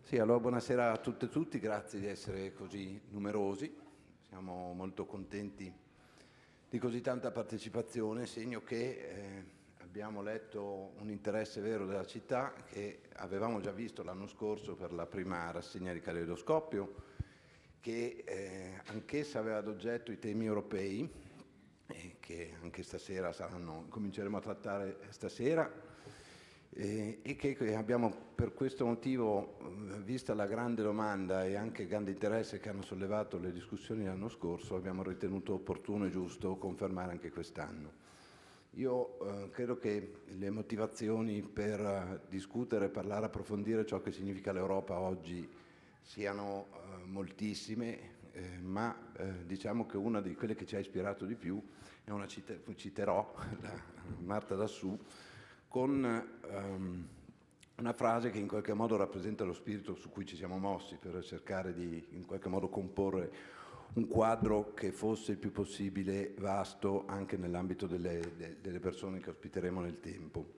Sì, allora buonasera a tutte e tutti, grazie di essere così numerosi, siamo molto contenti di così tanta partecipazione, segno che eh, abbiamo letto un interesse vero della città che avevamo già visto l'anno scorso per la prima rassegna di Caleidoscopio, che eh, anch'essa aveva ad oggetto i temi europei, eh, che anche stasera saranno, cominceremo a trattare stasera, eh, e che abbiamo per questo motivo, eh, vista la grande domanda e anche il grande interesse che hanno sollevato le discussioni l'anno scorso, abbiamo ritenuto opportuno e giusto confermare anche quest'anno. Io eh, credo che le motivazioni per eh, discutere, parlare, approfondire ciò che significa l'Europa oggi siano eh, moltissime, eh, ma eh, diciamo che una di quelle che ci ha ispirato di più è una cite- citerò, la, Marta Dassù, con ehm, una frase che in qualche modo rappresenta lo spirito su cui ci siamo mossi per cercare di in qualche modo comporre un quadro che fosse il più possibile vasto anche nell'ambito delle, delle persone che ospiteremo nel tempo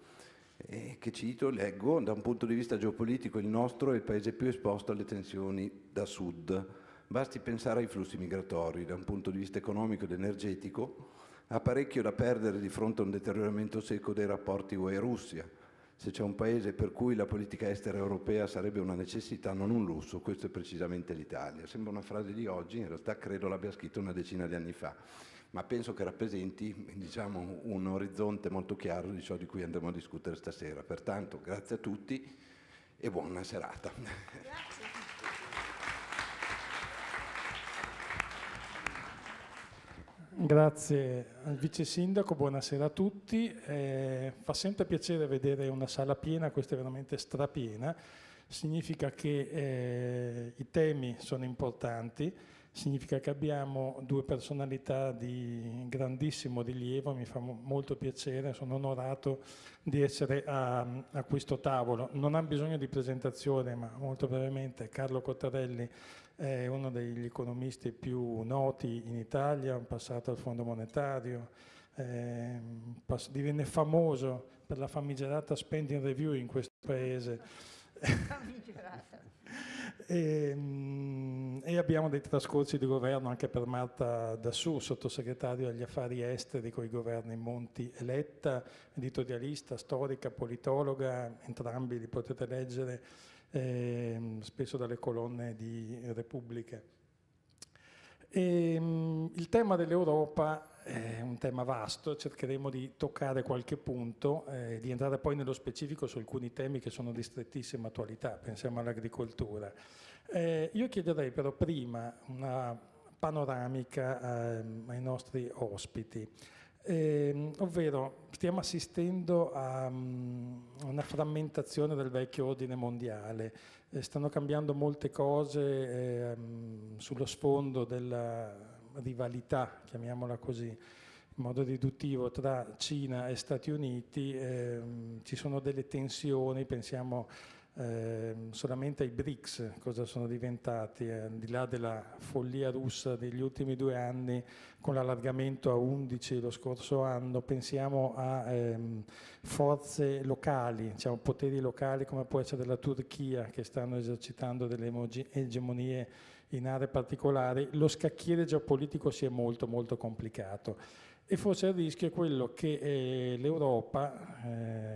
eh, che cito, leggo, da un punto di vista geopolitico il nostro è il paese più esposto alle tensioni da sud. Basti pensare ai flussi migratori, da un punto di vista economico ed energetico, ha parecchio da perdere di fronte a un deterioramento secco dei rapporti UE-Russia. Se c'è un paese per cui la politica estera europea sarebbe una necessità, non un lusso, questo è precisamente l'Italia. Sembra una frase di oggi, in realtà credo l'abbia scritta una decina di anni fa ma penso che rappresenti diciamo, un orizzonte molto chiaro di ciò di cui andremo a discutere stasera. Pertanto grazie a tutti e buona serata. Grazie. Grazie al Vice Sindaco, buonasera a tutti. Eh, fa sempre piacere vedere una sala piena, questa è veramente strapiena, significa che eh, i temi sono importanti significa che abbiamo due personalità di grandissimo rilievo, mi fa molto piacere, sono onorato di essere a, a questo tavolo. Non ha bisogno di presentazione, ma molto brevemente Carlo Cottarelli è uno degli economisti più noti in Italia, passato al Fondo Monetario, eh, divenne famoso per la famigerata spending review in questo paese. E, ehm, e, abbiamo dei trascorsi di governo anche per Marta Dassù, sottosegretario agli affari esteri con i governi Monti e Letta, editorialista, storica, politologa, entrambi li potete leggere eh, spesso dalle colonne di Repubblica. E, ehm, il tema dell'Europa è un tema vasto, cercheremo di toccare qualche punto, eh, di entrare poi nello specifico su alcuni temi che sono di strettissima attualità, pensiamo all'agricoltura. Eh, io chiederei però prima una panoramica eh, ai nostri ospiti. Eh, ovvero stiamo assistendo a um, una frammentazione del vecchio ordine mondiale, eh, stanno cambiando molte cose eh, sullo sfondo della rivalità, chiamiamola così, in modo riduttivo, tra Cina e Stati Uniti. Ehm, ci sono delle tensioni, pensiamo Ehm, solamente ai BRICS cosa sono diventati, eh, al di là della follia russa degli ultimi due anni con l'allargamento a 11 lo scorso anno, pensiamo a ehm, forze locali, diciamo, poteri locali come può essere la Turchia che stanno esercitando delle egemonie in aree particolari, lo scacchiere geopolitico si è molto molto complicato e forse il rischio è quello che eh, l'Europa,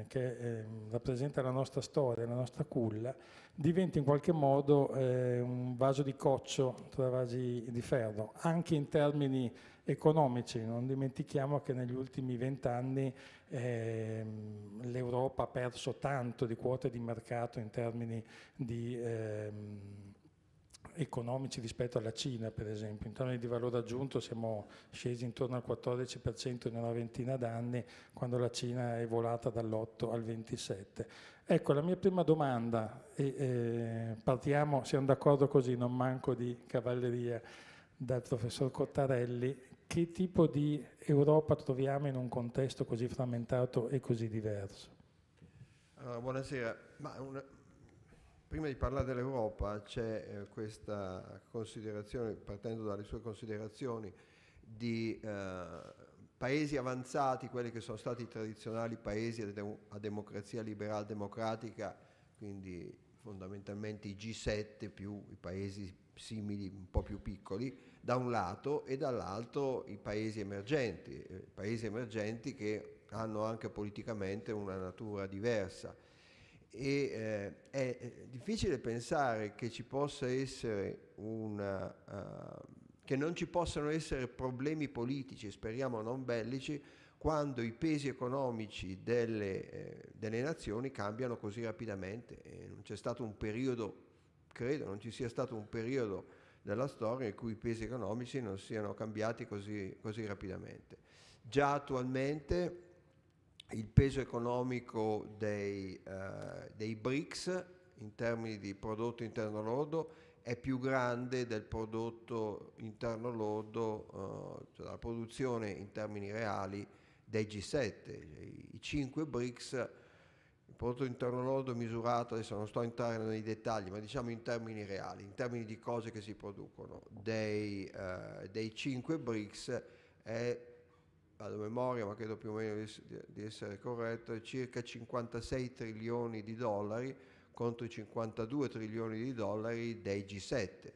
eh, che eh, rappresenta la nostra storia, la nostra culla, diventi in qualche modo eh, un vaso di coccio tra vasi di ferro, anche in termini economici. Non dimentichiamo che negli ultimi vent'anni ehm, l'Europa ha perso tanto di quote di mercato in termini di ehm, economici rispetto alla Cina, per esempio. In termini di valore aggiunto siamo scesi intorno al 14% in una ventina d'anni, quando la Cina è volata dall'8 al 27%. Ecco, la mia prima domanda, e, eh, partiamo, siamo d'accordo così, non manco di cavalleria, dal professor Cottarelli, che tipo di Europa troviamo in un contesto così frammentato e così diverso? Allora, buonasera. Ma una prima di parlare dell'Europa c'è eh, questa considerazione, partendo dalle sue considerazioni, di eh, paesi avanzati, quelli che sono stati i tradizionali paesi a, democrazia liberal democratica, quindi fondamentalmente i G7 più i paesi simili un po' più piccoli, da un lato e dall'altro i paesi emergenti, eh, paesi emergenti che hanno anche politicamente una natura diversa e eh, è eh, difficile pensare che ci possa essere una uh, che non ci possano essere problemi politici, speriamo non bellici, quando i pesi economici delle, eh, delle nazioni cambiano così rapidamente. E non c'è stato un periodo, credo non ci sia stato un periodo della storia in cui i pesi economici non siano cambiati così, così rapidamente. Già attualmente il peso economico dei, eh, dei BRICS in termini di prodotto interno lordo è più grande del prodotto interno lordo, eh, cioè la produzione in termini reali dei G7. I 5 BRICS, il prodotto interno lordo misurato, adesso non sto a entrare nei dettagli, ma diciamo in termini reali, in termini di cose che si producono, dei, eh, dei 5 BRICS è vado a memoria ma credo più o meno di essere corretto, è circa 56 trilioni di dollari contro i 52 trilioni di dollari dei G7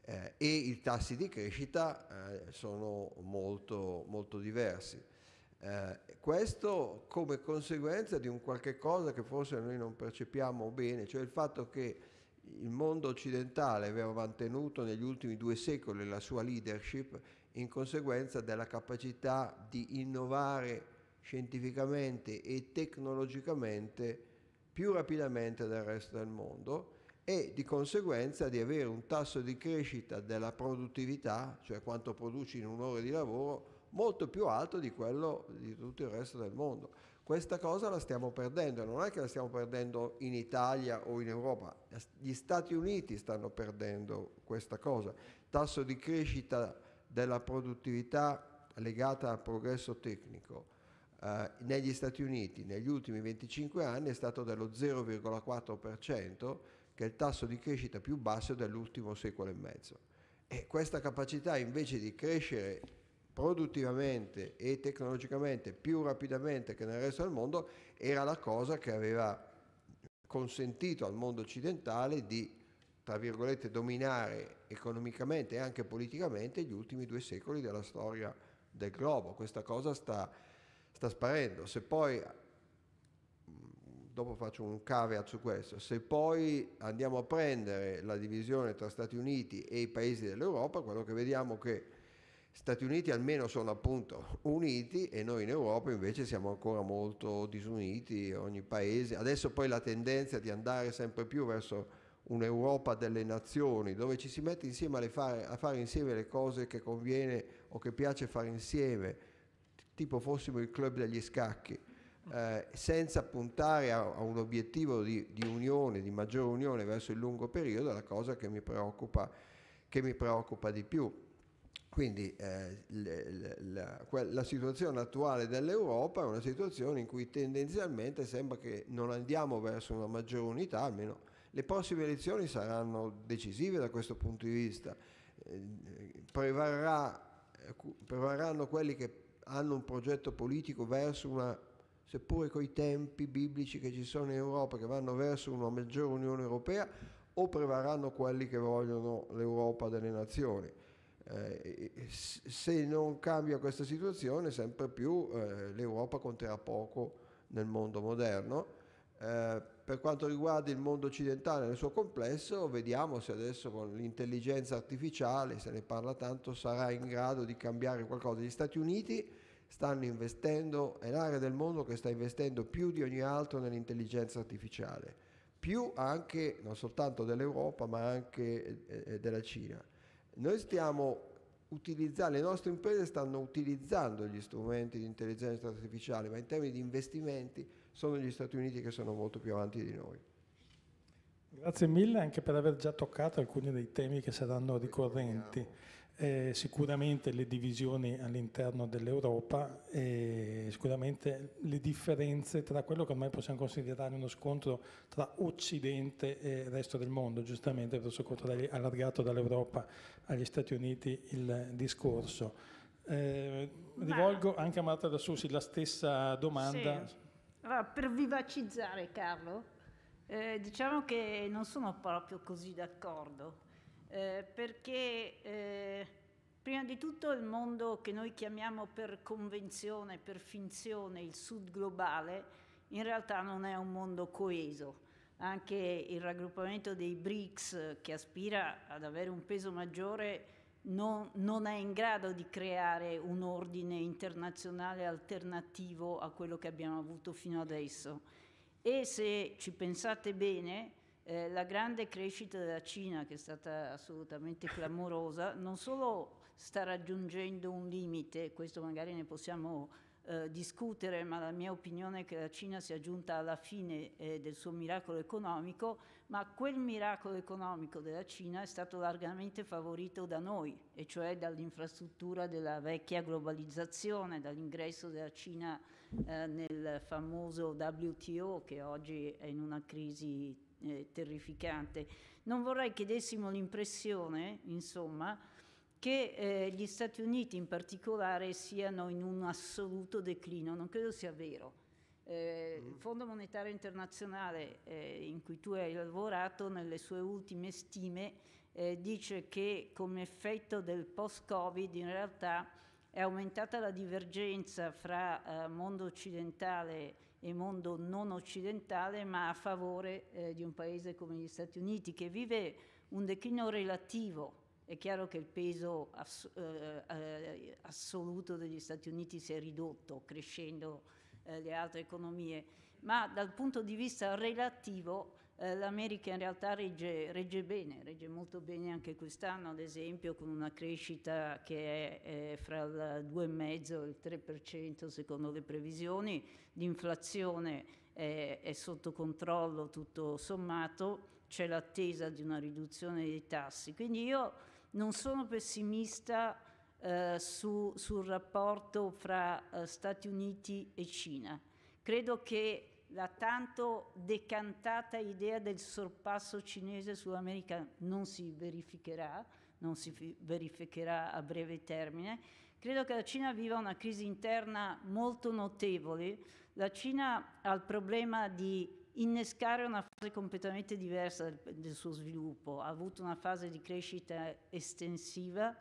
eh, e i tassi di crescita eh, sono molto, molto diversi. Eh, questo come conseguenza di un qualche cosa che forse noi non percepiamo bene, cioè il fatto che il mondo occidentale aveva mantenuto negli ultimi due secoli la sua leadership in conseguenza della capacità di innovare scientificamente e tecnologicamente più rapidamente del resto del mondo e di conseguenza di avere un tasso di crescita della produttività, cioè quanto produci in un'ora di lavoro, molto più alto di quello di tutto il resto del mondo. Questa cosa la stiamo perdendo, non è che la stiamo perdendo in Italia o in Europa, gli Stati Uniti stanno perdendo questa cosa. Tasso di crescita della produttività legata al progresso tecnico eh, negli Stati Uniti negli ultimi 25 anni è stato dello 0,4%, che è il tasso di crescita più basso dell'ultimo secolo e mezzo. E questa capacità invece di crescere produttivamente e tecnologicamente più rapidamente che nel resto del mondo era la cosa che aveva consentito al mondo occidentale di tra virgolette, dominare economicamente e anche politicamente gli ultimi due secoli della storia del globo. Questa cosa sta, sta sparendo. Se poi, dopo faccio un caveat su questo, se poi andiamo a prendere la divisione tra Stati Uniti e i paesi dell'Europa, quello che vediamo è che Stati Uniti almeno sono appunto uniti e noi in Europa invece siamo ancora molto disuniti, ogni paese. Adesso poi la tendenza di andare sempre più verso un'Europa delle nazioni, dove ci si mette insieme fare, a fare insieme le cose che conviene o che piace fare insieme, tipo fossimo il club degli scacchi, eh, senza puntare a, a un obiettivo di, di, unione, di maggiore unione verso il lungo periodo, è la cosa che mi preoccupa, che mi preoccupa di più. Quindi eh, le, la, la situazione attuale dell'Europa è una situazione in cui tendenzialmente sembra che non andiamo verso una maggiore unità, almeno le prossime elezioni saranno decisive da questo punto di vista. Eh, prevarrà, eh, prevarranno quelli che hanno un progetto politico verso una, seppure coi tempi biblici che ci sono in Europa, che vanno verso una maggiore Unione Europea, o prevarranno quelli che vogliono l'Europa delle nazioni. Eh, se non cambia questa situazione, sempre più eh, l'Europa conterà poco nel mondo moderno eh, per quanto riguarda il mondo occidentale nel suo complesso, vediamo se adesso con l'intelligenza artificiale, se ne parla tanto, sarà in grado di cambiare qualcosa. Gli Stati Uniti stanno investendo, è l'area del mondo che sta investendo più di ogni altro nell'intelligenza artificiale, più anche non soltanto dell'Europa ma anche eh, eh della Cina. Noi stiamo utilizzando, le nostre imprese stanno utilizzando gli strumenti di intelligenza artificiale, ma in termini di investimenti sono gli Stati Uniti che sono molto più avanti di noi. Grazie mille anche per aver già toccato alcuni dei temi che saranno ricorrenti. Eh, sicuramente le divisioni all'interno dell'Europa e sicuramente le differenze tra quello che ormai possiamo considerare uno scontro tra Occidente e il resto del mondo, giustamente per professor allargato dall'Europa agli Stati Uniti il discorso. Eh, rivolgo anche a Marta da Susi la stessa domanda. Sì allora, per vivacizzare Carlo, eh, diciamo che non sono proprio così d'accordo, eh, perché eh, prima di tutto il mondo che noi chiamiamo per convenzione, per finzione, il sud globale, in realtà non è un mondo coeso. Anche il raggruppamento dei BRICS, che aspira ad avere un peso maggiore, non, non, è in grado di creare un ordine internazionale alternativo a quello che abbiamo avuto fino adesso. E se ci pensate bene, eh, la grande crescita della Cina, che è stata assolutamente clamorosa, non solo sta raggiungendo un limite, questo magari ne possiamo eh, discutere, ma la mia opinione è che la Cina sia giunta alla fine eh, del suo miracolo economico, ma quel miracolo economico della Cina è stato largamente favorito da noi, e cioè dall'infrastruttura della vecchia globalizzazione, dall'ingresso della Cina eh, nel famoso WTO che oggi è in una crisi eh, terrificante. Non vorrei che dessimo l'impressione, insomma, che eh, gli Stati Uniti in particolare siano in un assoluto declino, non credo sia vero. Eh, mm. il Fondo Monetario Internazionale eh, in cui tu hai lavorato nelle sue ultime stime eh, dice che come effetto del post-Covid in realtà è aumentata la divergenza fra eh, mondo occidentale e mondo non occidentale, ma a favore eh, di un paese come gli Stati Uniti che vive un declino relativo è chiaro che il peso ass- eh, eh, assoluto degli Stati Uniti si è ridotto crescendo eh, le altre economie, ma dal punto di vista relativo eh, l'America in realtà regge, regge, bene, regge molto bene anche quest'anno, ad esempio con una crescita che è fra il 2,5 e il 3% secondo le previsioni, l'inflazione è, è sotto controllo tutto sommato, c'è l'attesa di una riduzione dei tassi. Quindi io non sono pessimista eh, su, sul rapporto fra eh, Stati Uniti e Cina. Credo che la tanto decantata idea del sorpasso cinese sull'America non si verificherà, non si verificherà a breve termine. Credo che la Cina viva una crisi interna molto notevole. La Cina ha il problema di innescare una fase completamente diversa del, del suo sviluppo. Ha avuto una fase di crescita estensiva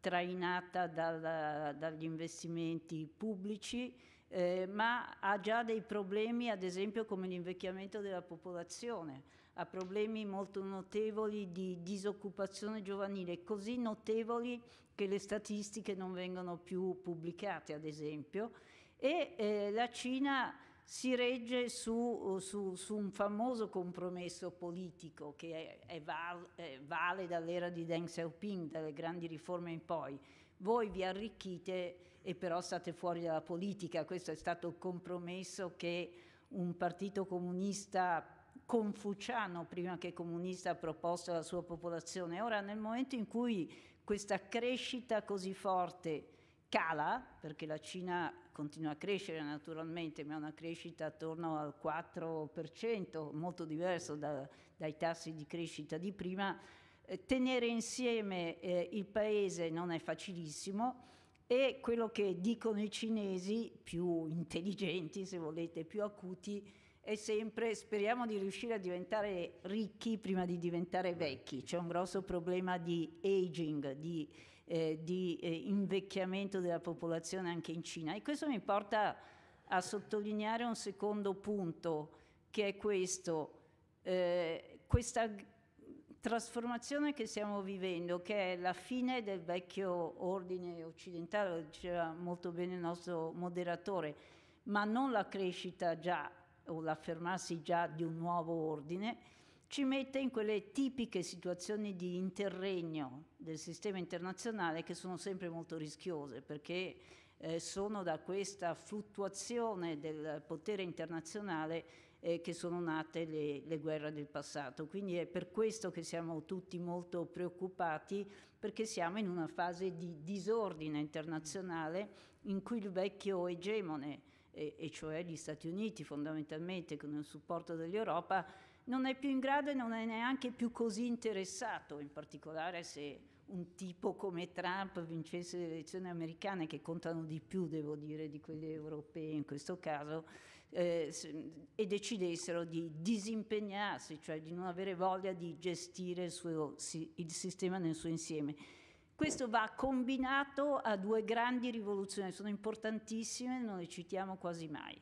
trainata dalla, dagli investimenti pubblici, eh, ma ha già dei problemi, ad esempio, come l'invecchiamento della popolazione, ha problemi molto notevoli di disoccupazione giovanile, così notevoli che le statistiche non vengono più pubblicate, ad esempio, e eh, la Cina si regge su, uh, su, su, un famoso compromesso politico che è, è val, è vale dall'era di Deng Xiaoping, dalle grandi riforme in poi. Voi vi arricchite e però state fuori dalla politica. Questo è stato il compromesso che un partito comunista confuciano, prima che comunista, ha proposto alla sua popolazione. Ora, nel momento in cui questa crescita così forte cala, perché la Cina continua a crescere naturalmente, ma è una crescita attorno al 4%, molto diverso da, dai tassi di crescita di prima. Eh, tenere insieme eh, il paese non è facilissimo e quello che dicono i cinesi, più intelligenti se volete, più acuti, è sempre speriamo di riuscire a diventare ricchi prima di diventare vecchi. C'è un grosso problema di aging, di eh, di eh, invecchiamento della popolazione anche in Cina. E questo mi porta a sottolineare un secondo punto, che è questo, eh, questa trasformazione che stiamo vivendo, che è la fine del vecchio ordine occidentale, lo diceva molto bene il nostro moderatore, ma non la crescita già o l'affermarsi già di un nuovo ordine, ci mette in quelle tipiche situazioni di interregno del sistema internazionale che sono sempre molto rischiose perché eh, sono da questa fluttuazione del potere internazionale eh, che sono nate le, le, guerre del passato. Quindi è per questo che siamo tutti molto preoccupati perché siamo in una fase di disordine internazionale in cui il vecchio egemone, eh, e cioè gli Stati Uniti fondamentalmente con il supporto dell'Europa, non è più in grado e non è neanche più così interessato, in particolare se un tipo come Trump vincesse le elezioni americane, che contano di più, devo dire, di quelle europee in questo caso, eh, e decidessero di disimpegnarsi, cioè di non avere voglia di gestire il, suo, il sistema nel suo insieme. Questo va combinato a due grandi rivoluzioni, sono importantissime, non le citiamo quasi mai.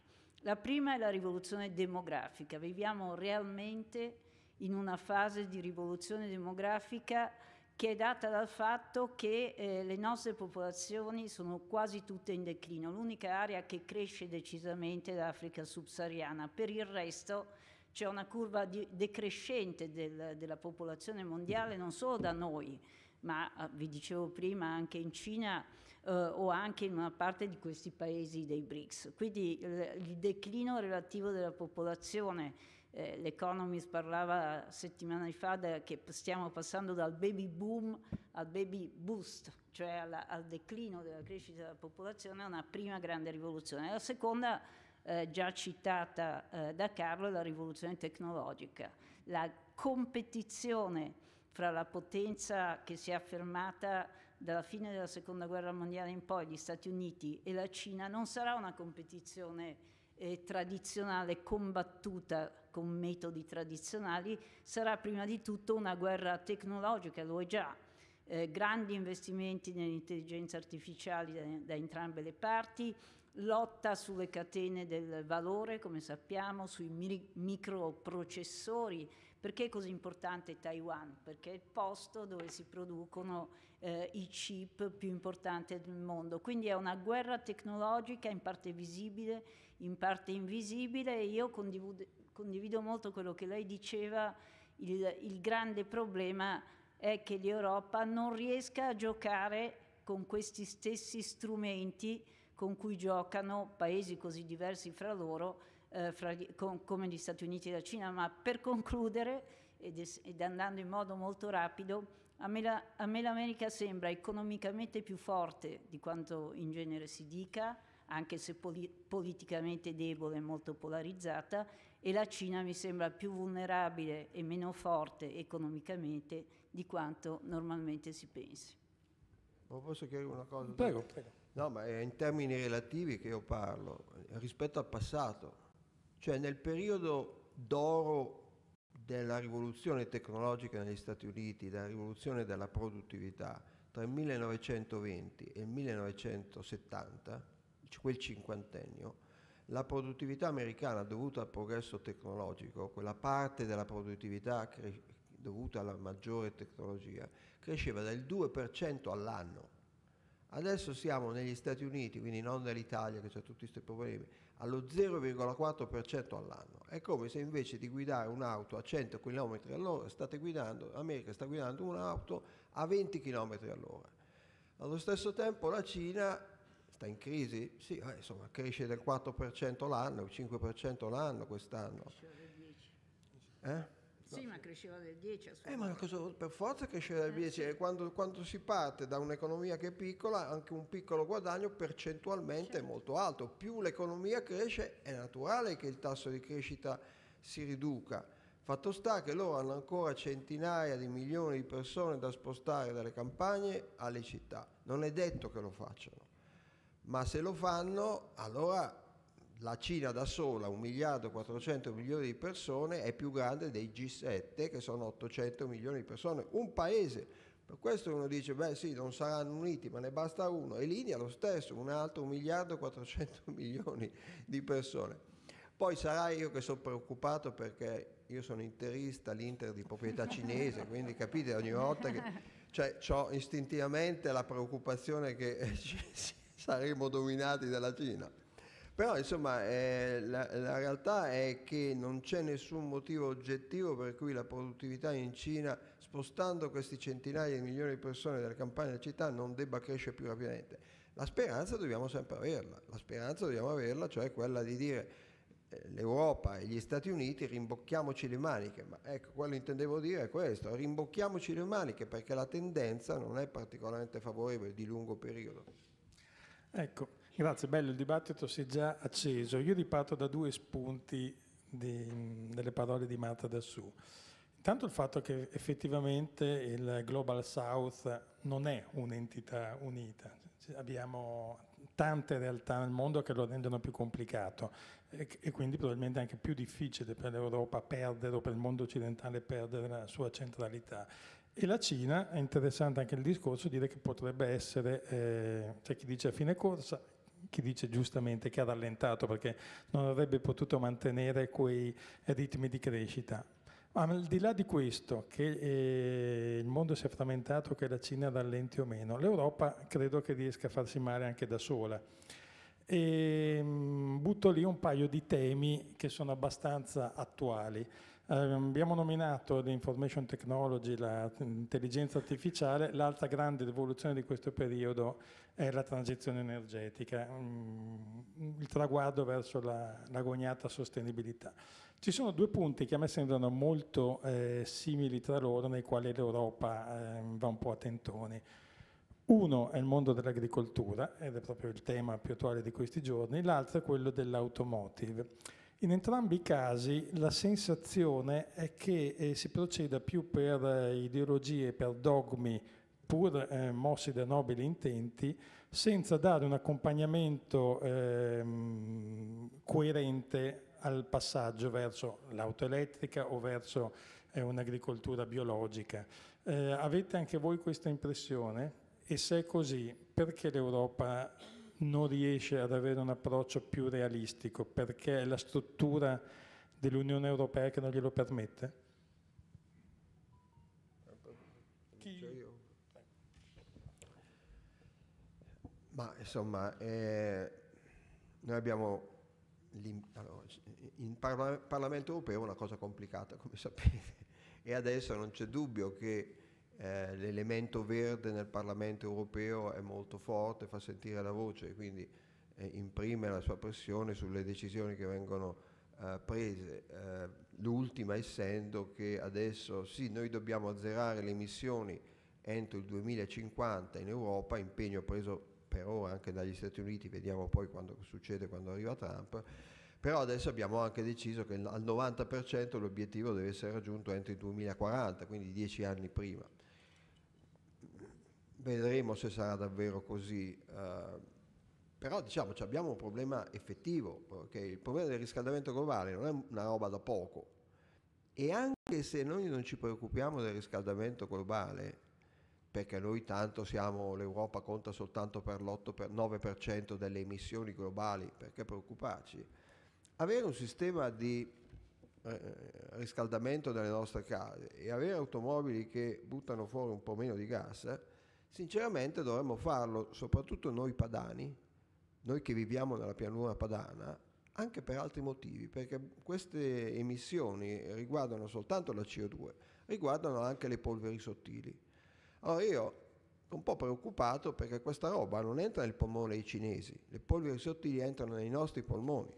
La prima è la rivoluzione demografica. Viviamo realmente in una fase di rivoluzione demografica che è data dal fatto che eh, le nostre popolazioni sono quasi tutte in declino. L'unica area che cresce decisamente è l'Africa subsahariana. Per il resto c'è una curva di, decrescente del, della popolazione mondiale non solo da noi, ma eh, vi dicevo prima anche in Cina eh, o anche in una parte di questi paesi dei BRICS. Quindi eh, il declino relativo della popolazione eh, L'Economist parlava settimane fa da, che stiamo passando dal baby boom al baby boost, cioè alla, al declino della crescita della popolazione, è una prima grande rivoluzione. La seconda, eh, già citata eh, da Carlo, è la rivoluzione tecnologica, la competizione fra la potenza che si è affermata dalla fine della seconda guerra mondiale in poi gli Stati Uniti e la Cina non sarà una competizione eh, tradizionale combattuta con metodi tradizionali, sarà prima di tutto una guerra tecnologica, lo è già. Eh, grandi investimenti nell'intelligenza artificiale da, da entrambe le parti, lotta sulle catene del valore, come sappiamo, sui microprocessori perché è così importante Taiwan? Perché è il posto dove si producono eh, i chip più importanti del mondo. Quindi è una guerra tecnologica in parte visibile, in parte invisibile. e Io condivido, condivido molto quello che lei diceva, il, il grande problema è che l'Europa non riesca a giocare con questi stessi strumenti con cui giocano paesi così diversi fra loro eh, fra, con, come gli Stati Uniti e la Cina, ma per concludere, ed, es, ed andando in modo molto rapido, a me, la, a me l'America sembra economicamente più forte di quanto in genere si dica, anche se poli- politicamente debole e molto polarizzata, e la Cina mi sembra più vulnerabile e meno forte economicamente di quanto normalmente si pensi. Ma posso chiarire una cosa? Prego, prego. No, ma è eh, in termini relativi che io parlo, rispetto al passato. Cioè nel periodo d'oro della rivoluzione tecnologica negli Stati Uniti, della rivoluzione della produttività, tra il 1920 e il 1970, cioè quel cinquantennio, la produttività americana dovuta al progresso tecnologico, quella parte della produttività cre- dovuta alla maggiore tecnologia, cresceva del 2% all'anno. Adesso siamo negli Stati Uniti, quindi non nell'Italia che c'è tutti questi problemi, allo 0,4% all'anno. È come se invece di guidare un'auto a 100 km all'ora state guidando, l'America sta guidando un'auto a 20 km all'ora. Allo stesso tempo la Cina sta in crisi? Sì, eh, insomma, cresce del 4% l'anno, 5% l'anno quest'anno. Eh? Sì, ma cresceva del 10 a eh, ma cosa, per forza cresceva del 10 eh, sì. quando, quando, si parte da un'economia che è piccola anche un piccolo guadagno percentualmente certo. è molto alto. Più l'economia cresce è naturale che il tasso di crescita si riduca. Fatto sta che loro hanno ancora centinaia di milioni di persone da spostare dalle campagne alle città. Non è detto che lo facciano, ma se lo fanno allora la Cina da sola, 1 miliardo e 400 milioni di persone, è più grande dei G7 che sono 800 milioni di persone, un paese. Per questo uno dice, beh sì, non saranno uniti, ma ne basta uno. E l'India lo stesso, un altro 1 miliardo e 400 milioni di persone. Poi sarai io che sono preoccupato perché io sono interista, l'Inter di proprietà cinese, quindi capite ogni volta che... Cioè, ho istintivamente la preoccupazione che saremo dominati dalla Cina. Però insomma eh, la, la, realtà è che non c'è nessun motivo oggettivo per cui la produttività in Cina, spostando questi centinaia di milioni di persone dalle campagne alle città, non debba crescere più rapidamente. La speranza dobbiamo sempre averla, la speranza dobbiamo averla, cioè quella di dire eh, l'Europa e gli Stati Uniti rimbocchiamoci le maniche, ma ecco quello intendevo dire è questo, rimbocchiamoci le maniche perché la tendenza non è particolarmente favorevole di lungo periodo. Ecco, Grazie, bello, il dibattito si è già acceso. Io riparto da due spunti di, delle parole di Marta Dassù. Intanto il fatto che effettivamente il Global South non è un'entità unita, cioè, abbiamo tante realtà nel mondo che lo rendono più complicato e, quindi probabilmente anche più difficile per l'Europa perdere o per il mondo occidentale perdere la sua centralità. E la Cina, è interessante anche il discorso, dire che potrebbe essere, eh, c'è chi dice a fine corsa, chi dice giustamente che ha rallentato perché non avrebbe potuto mantenere quei ritmi di crescita. Ma al di là di questo, che eh, il mondo si è frammentato, che la Cina rallenti o meno, l'Europa credo che riesca a farsi male anche da sola. E, ehm, mh, butto lì un paio di temi che sono abbastanza attuali. Ehm, abbiamo nominato l'information technology, l'intelligenza artificiale, l'altra grande rivoluzione di questo periodo è la transizione energetica, mm, il traguardo verso la, l'agognata sostenibilità. Ci sono due punti che a me sembrano molto eh, simili tra loro, nei quali l'Europa eh, va un po' a tentoni. Uno è il mondo dell'agricoltura, ed è proprio il tema più attuale di questi giorni, l'altro è quello dell'automotive. In entrambi i casi la sensazione è che eh, si proceda più per eh, ideologie, per dogmi, pur eh, mossi da nobili intenti, senza dare un accompagnamento ehm, coerente al passaggio verso l'auto elettrica o verso eh, un'agricoltura biologica. Eh, avete anche voi questa impressione? E se è così, perché l'Europa non riesce ad avere un approccio più realistico perché è la struttura dell'Unione Europea che non glielo permette? Chi? Cioè Ma insomma, eh, noi abbiamo allora, in Parlamento europeo una cosa complicata, come sapete, e adesso non c'è dubbio che eh, l'elemento verde nel Parlamento europeo è molto forte, fa sentire la voce, quindi eh, imprime la sua pressione sulle decisioni che vengono eh, prese. Eh, l'ultima essendo che adesso sì, noi dobbiamo azzerare le emissioni entro il 2050 in Europa, impegno preso per ora anche dagli Stati Uniti, vediamo poi quando succede quando arriva Trump però adesso abbiamo anche deciso che al 90% l'obiettivo deve essere raggiunto entro il 2040, quindi dieci anni prima vedremo se sarà davvero così. Eh, però diciamo abbiamo un problema effettivo, perché il problema del riscaldamento globale non è una roba da poco. E anche se noi non ci preoccupiamo del riscaldamento globale, perché noi tanto siamo, l'Europa conta soltanto per l'8-9% delle emissioni globali, perché preoccuparci? Avere un sistema di eh, riscaldamento delle nostre case e avere automobili che buttano fuori un po' meno di gas Sinceramente dovremmo farlo, soprattutto noi padani, noi che viviamo nella pianura padana, anche per altri motivi, perché queste emissioni riguardano soltanto la CO2, riguardano anche le polveri sottili. Allora io un po' preoccupato perché questa roba non entra nel polmone dei cinesi, le polveri sottili entrano nei nostri polmoni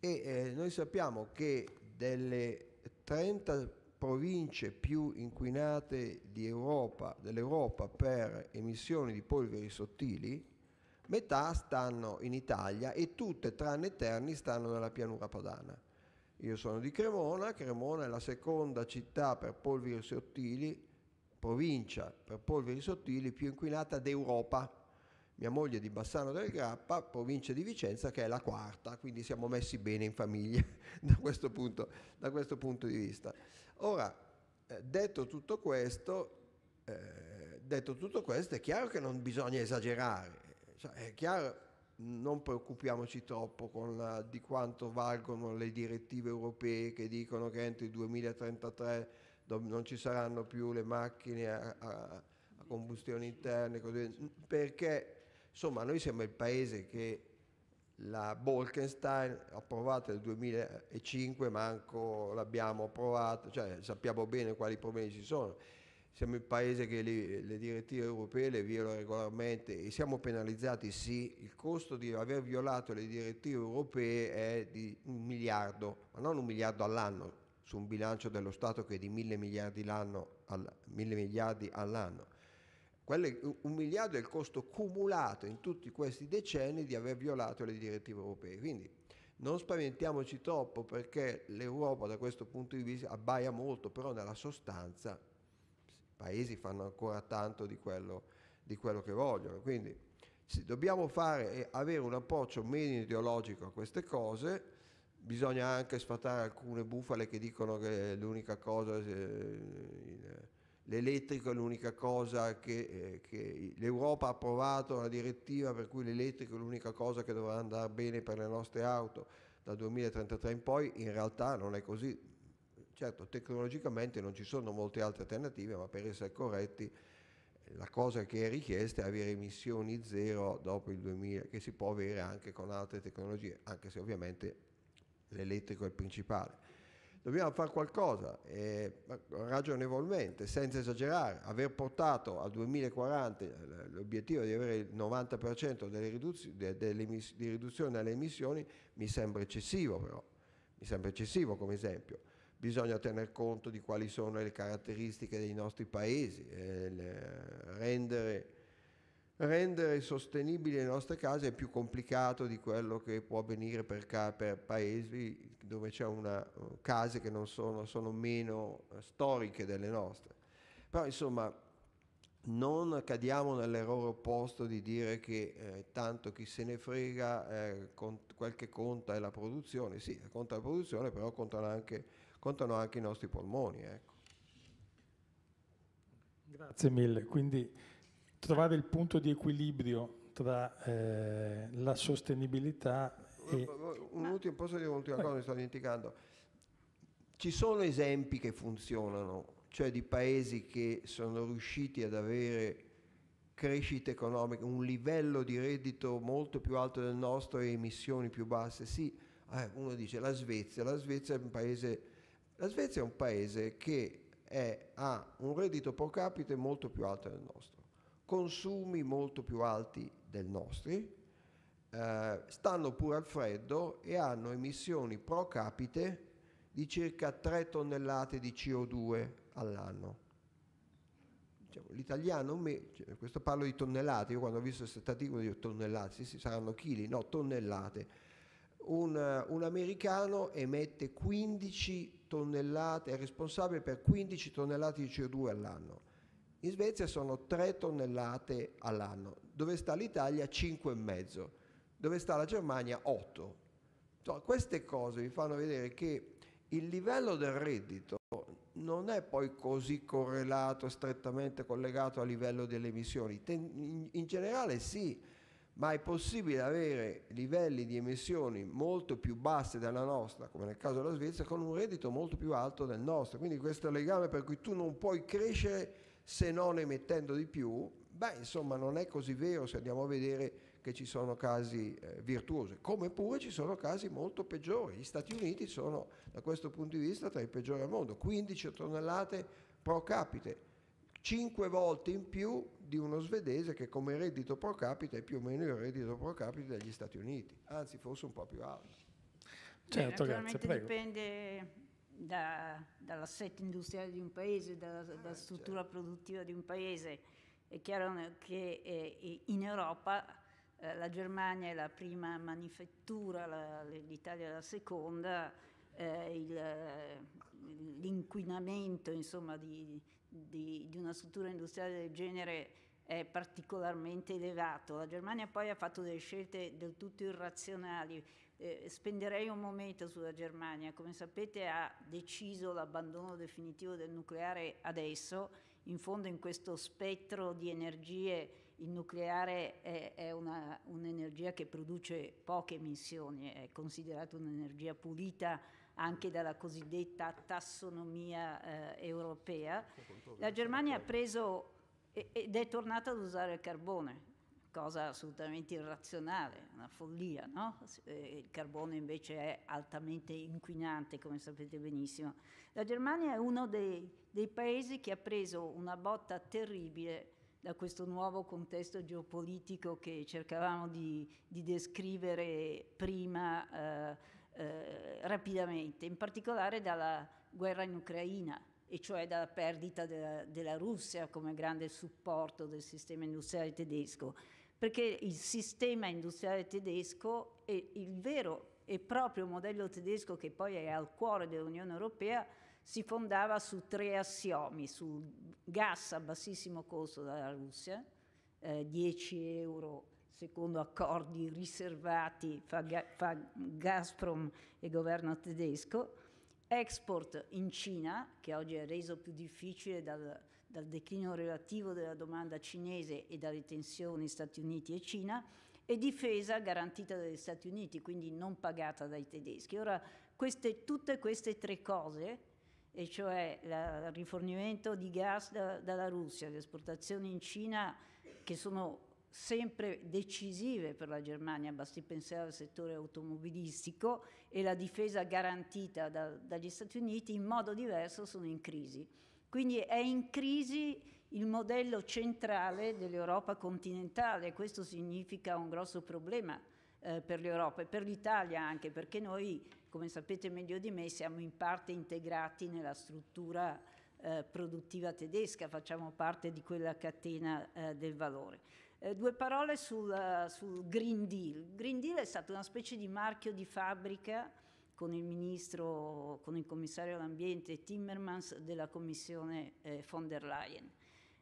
e eh, noi sappiamo che delle 30 province più inquinate dell'Europa per emissioni di polveri sottili, metà stanno in Italia e tutte tranne Terni stanno nella pianura padana. Io sono di Cremona, Cremona è la seconda città per polveri sottili, provincia per polveri sottili più inquinata d'Europa mia moglie di Bassano del Grappa, provincia di Vicenza, che è la quarta, quindi siamo messi bene in famiglia da questo punto, da questo punto di vista. Ora, eh, detto, tutto questo, eh, detto tutto questo, è chiaro che non bisogna esagerare, cioè, è chiaro non preoccupiamoci troppo la, di quanto valgono le direttive europee che dicono che entro il 2033 non ci saranno più le macchine a, a, a combustione interna, perché Insomma, noi siamo il paese che la Bolkenstein approvata nel 2005, manco l'abbiamo approvata, cioè sappiamo bene quali problemi ci sono. Siamo il paese che le, le direttive europee le viola regolarmente e siamo penalizzati, sì, il costo di aver violato le direttive europee è di un miliardo, ma non un miliardo all'anno, su un bilancio dello Stato che è di mille miliardi, all mille miliardi all'anno un miliardo è il costo cumulato in tutti questi decenni di aver violato le direttive europee. Quindi non spaventiamoci troppo perché l'Europa da questo punto di vista abbaia molto, però nella sostanza i paesi fanno ancora tanto di quello, di quello che vogliono. Quindi dobbiamo fare, avere un approccio meno ideologico a queste cose. Bisogna anche sfatare alcune bufale che dicono che l'unica cosa... Eh, l'elettrico è l'unica cosa che, eh, che l'Europa ha approvato una direttiva per cui l'elettrico è l'unica cosa che dovrà andare bene per le nostre auto dal 2033 in poi, in realtà non è così. Certo, tecnologicamente non ci sono molte altre alternative, ma per essere corretti la cosa che è richiesta è avere emissioni zero dopo il 2000, che si può avere anche con altre tecnologie, anche se ovviamente l'elettrico è il principale dobbiamo fare qualcosa, e, ragionevolmente, senza esagerare, aver portato al 2040 eh, l'obiettivo di avere il 90% delle riduz- de- delle di riduzione delle emissioni mi sembra eccessivo però, mi sembra eccessivo come esempio. Bisogna tener conto di quali sono le caratteristiche dei nostri paesi, eh, rendere rendere sostenibili le nostre case è più complicato di quello che può avvenire per, ca- per paesi dove c'è una eh, case che non sono, sono meno eh, storiche delle nostre. Però insomma non cadiamo nell'errore opposto di dire che eh, tanto chi se ne frega, eh, cont- quel che conta è la produzione, sì, conta la produzione, però contano anche, contano anche i nostri polmoni. Ecco. Grazie mille, quindi trovare il punto di equilibrio tra eh, la sostenibilità e... Eh, eh, un ultimo, posso dire un'ultima cosa, mi sto dimenticando. Ci sono esempi che funzionano, cioè di paesi che sono riusciti ad avere crescita economica, un livello di reddito molto più alto del nostro e emissioni più basse. Sì, eh, uno dice la Svezia, la Svezia è un paese, è un paese che è, ha un reddito pro capite molto più alto del nostro consumi molto più alti del nostro, eh, stanno pure al freddo e hanno emissioni pro capite di circa 3 tonnellate di CO2 all'anno. Diciamo, l'italiano, me, cioè, questo parlo di tonnellate, io quando ho visto il statistico dico tonnellate, sì, sì, saranno chili, no, tonnellate. Un, un, americano emette 15 tonnellate, è responsabile per 15 tonnellate di CO2 all'anno in Svezia sono 3 tonnellate all'anno, dove sta l'Italia 5,5, dove sta la Germania 8. So, queste cose vi fanno vedere che il livello del reddito non è poi così correlato, strettamente collegato al livello delle emissioni. In generale sì, ma è possibile avere livelli di emissioni molto più bassi della nostra, come nel caso della Svezia, con un reddito molto più alto del nostro. Quindi questo è il legame per cui tu non puoi crescere se non emettendo di più, beh insomma non è così vero se andiamo a vedere che ci sono casi eh, virtuosi, come pure ci sono casi molto peggiori. Gli Stati Uniti sono da questo punto di vista tra i peggiori al mondo, 15 tonnellate pro capite, 5 volte in più di uno svedese che come reddito pro capite è più o meno il reddito pro capite degli Stati Uniti, anzi forse un po' più alto. Certo, Beh, naturalmente grazie, dipende da, dall'assetto industriale di un paese, da, dalla eh, certo. struttura produttiva di un paese. È chiaro che eh, in Europa eh, la Germania è la prima manifattura, la, l'Italia è la seconda, eh, il, l'inquinamento insomma, di, di, di una struttura industriale del genere è particolarmente elevato. La Germania poi ha fatto delle scelte del tutto irrazionali, eh, spenderei un momento sulla Germania, come sapete ha deciso l'abbandono definitivo del nucleare adesso, in fondo in questo spettro di energie il nucleare è, è una, un'energia che produce poche emissioni, è considerata un'energia pulita anche dalla cosiddetta tassonomia eh, europea. La Germania ha preso ed è tornata ad usare il carbone, cosa assolutamente irrazionale, una follia, no? Eh, il carbone invece è altamente inquinante, come sapete benissimo. La Germania è uno dei, dei paesi che ha preso una botta terribile da questo nuovo contesto geopolitico che cercavamo di, di descrivere prima eh, eh, rapidamente, in particolare dalla guerra in Ucraina e cioè dalla perdita della, della Russia come grande supporto del sistema industriale tedesco perché il sistema industriale tedesco e il vero e proprio modello tedesco che poi è al cuore dell'Unione Europea si fondava su tre assiomi, sul gas a bassissimo costo dalla Russia, eh, 10 euro secondo accordi riservati fra, Ga- fra Gazprom e governo tedesco, export in Cina, che oggi è reso più difficile dal, dal declino relativo della domanda cinese e dalle tensioni Stati Uniti e Cina, e difesa garantita dagli Stati Uniti, quindi non pagata dai tedeschi. Ora, queste, tutte queste tre cose, e cioè il rifornimento di gas da, dalla Russia, le esportazioni in Cina, che sono sempre decisive per la Germania, basti pensare al settore automobilistico, e la difesa garantita da, dagli Stati Uniti, in modo diverso sono in crisi. Quindi è in crisi il modello centrale dell'Europa continentale, questo significa un grosso problema eh, per l'Europa e per l'Italia anche, perché noi, come sapete meglio di me, siamo in parte integrati nella struttura eh, produttiva tedesca, facciamo parte di quella catena eh, del valore. Eh, due parole sul, sul Green Deal. Il Green Deal è stato una specie di marchio di fabbrica con il ministro, con il commissario all'ambiente Timmermans della commissione eh, von der Leyen.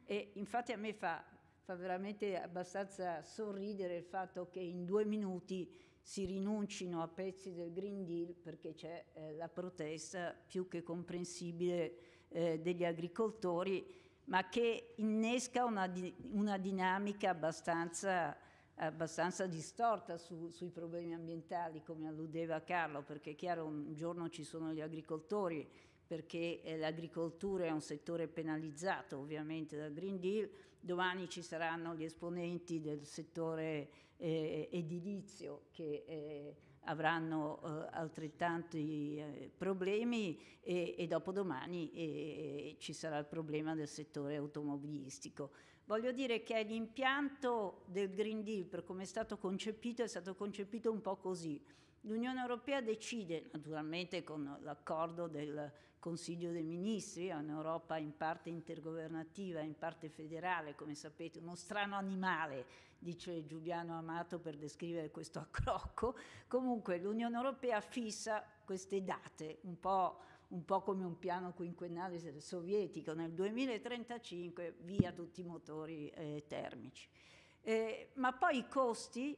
E infatti a me fa, fa veramente abbastanza sorridere il fatto che in due minuti si rinuncino a pezzi del Green Deal perché c'è eh, la protesta più che comprensibile eh, degli agricoltori, ma che innesca una, una dinamica abbastanza abbastanza distorta su, sui problemi ambientali, come alludeva Carlo, perché è chiaro un giorno ci sono gli agricoltori, perché eh, l'agricoltura è un settore penalizzato ovviamente dal Green Deal, domani ci saranno gli esponenti del settore eh, edilizio che... Eh, avranno eh, altrettanti eh, problemi e, e dopodomani eh, ci sarà il problema del settore automobilistico. Voglio dire che l'impianto del Green Deal, per come è stato concepito, è stato concepito un po' così L'Unione Europea decide, naturalmente con l'accordo del Consiglio dei Ministri, è un'Europa in parte intergovernativa, in parte federale, come sapete, uno strano animale, dice Giuliano Amato per descrivere questo accrocco. Comunque l'Unione Europea fissa queste date, un po', un po come un piano quinquennale sovietico, nel 2035 via tutti i motori eh, termici. Eh, ma poi i costi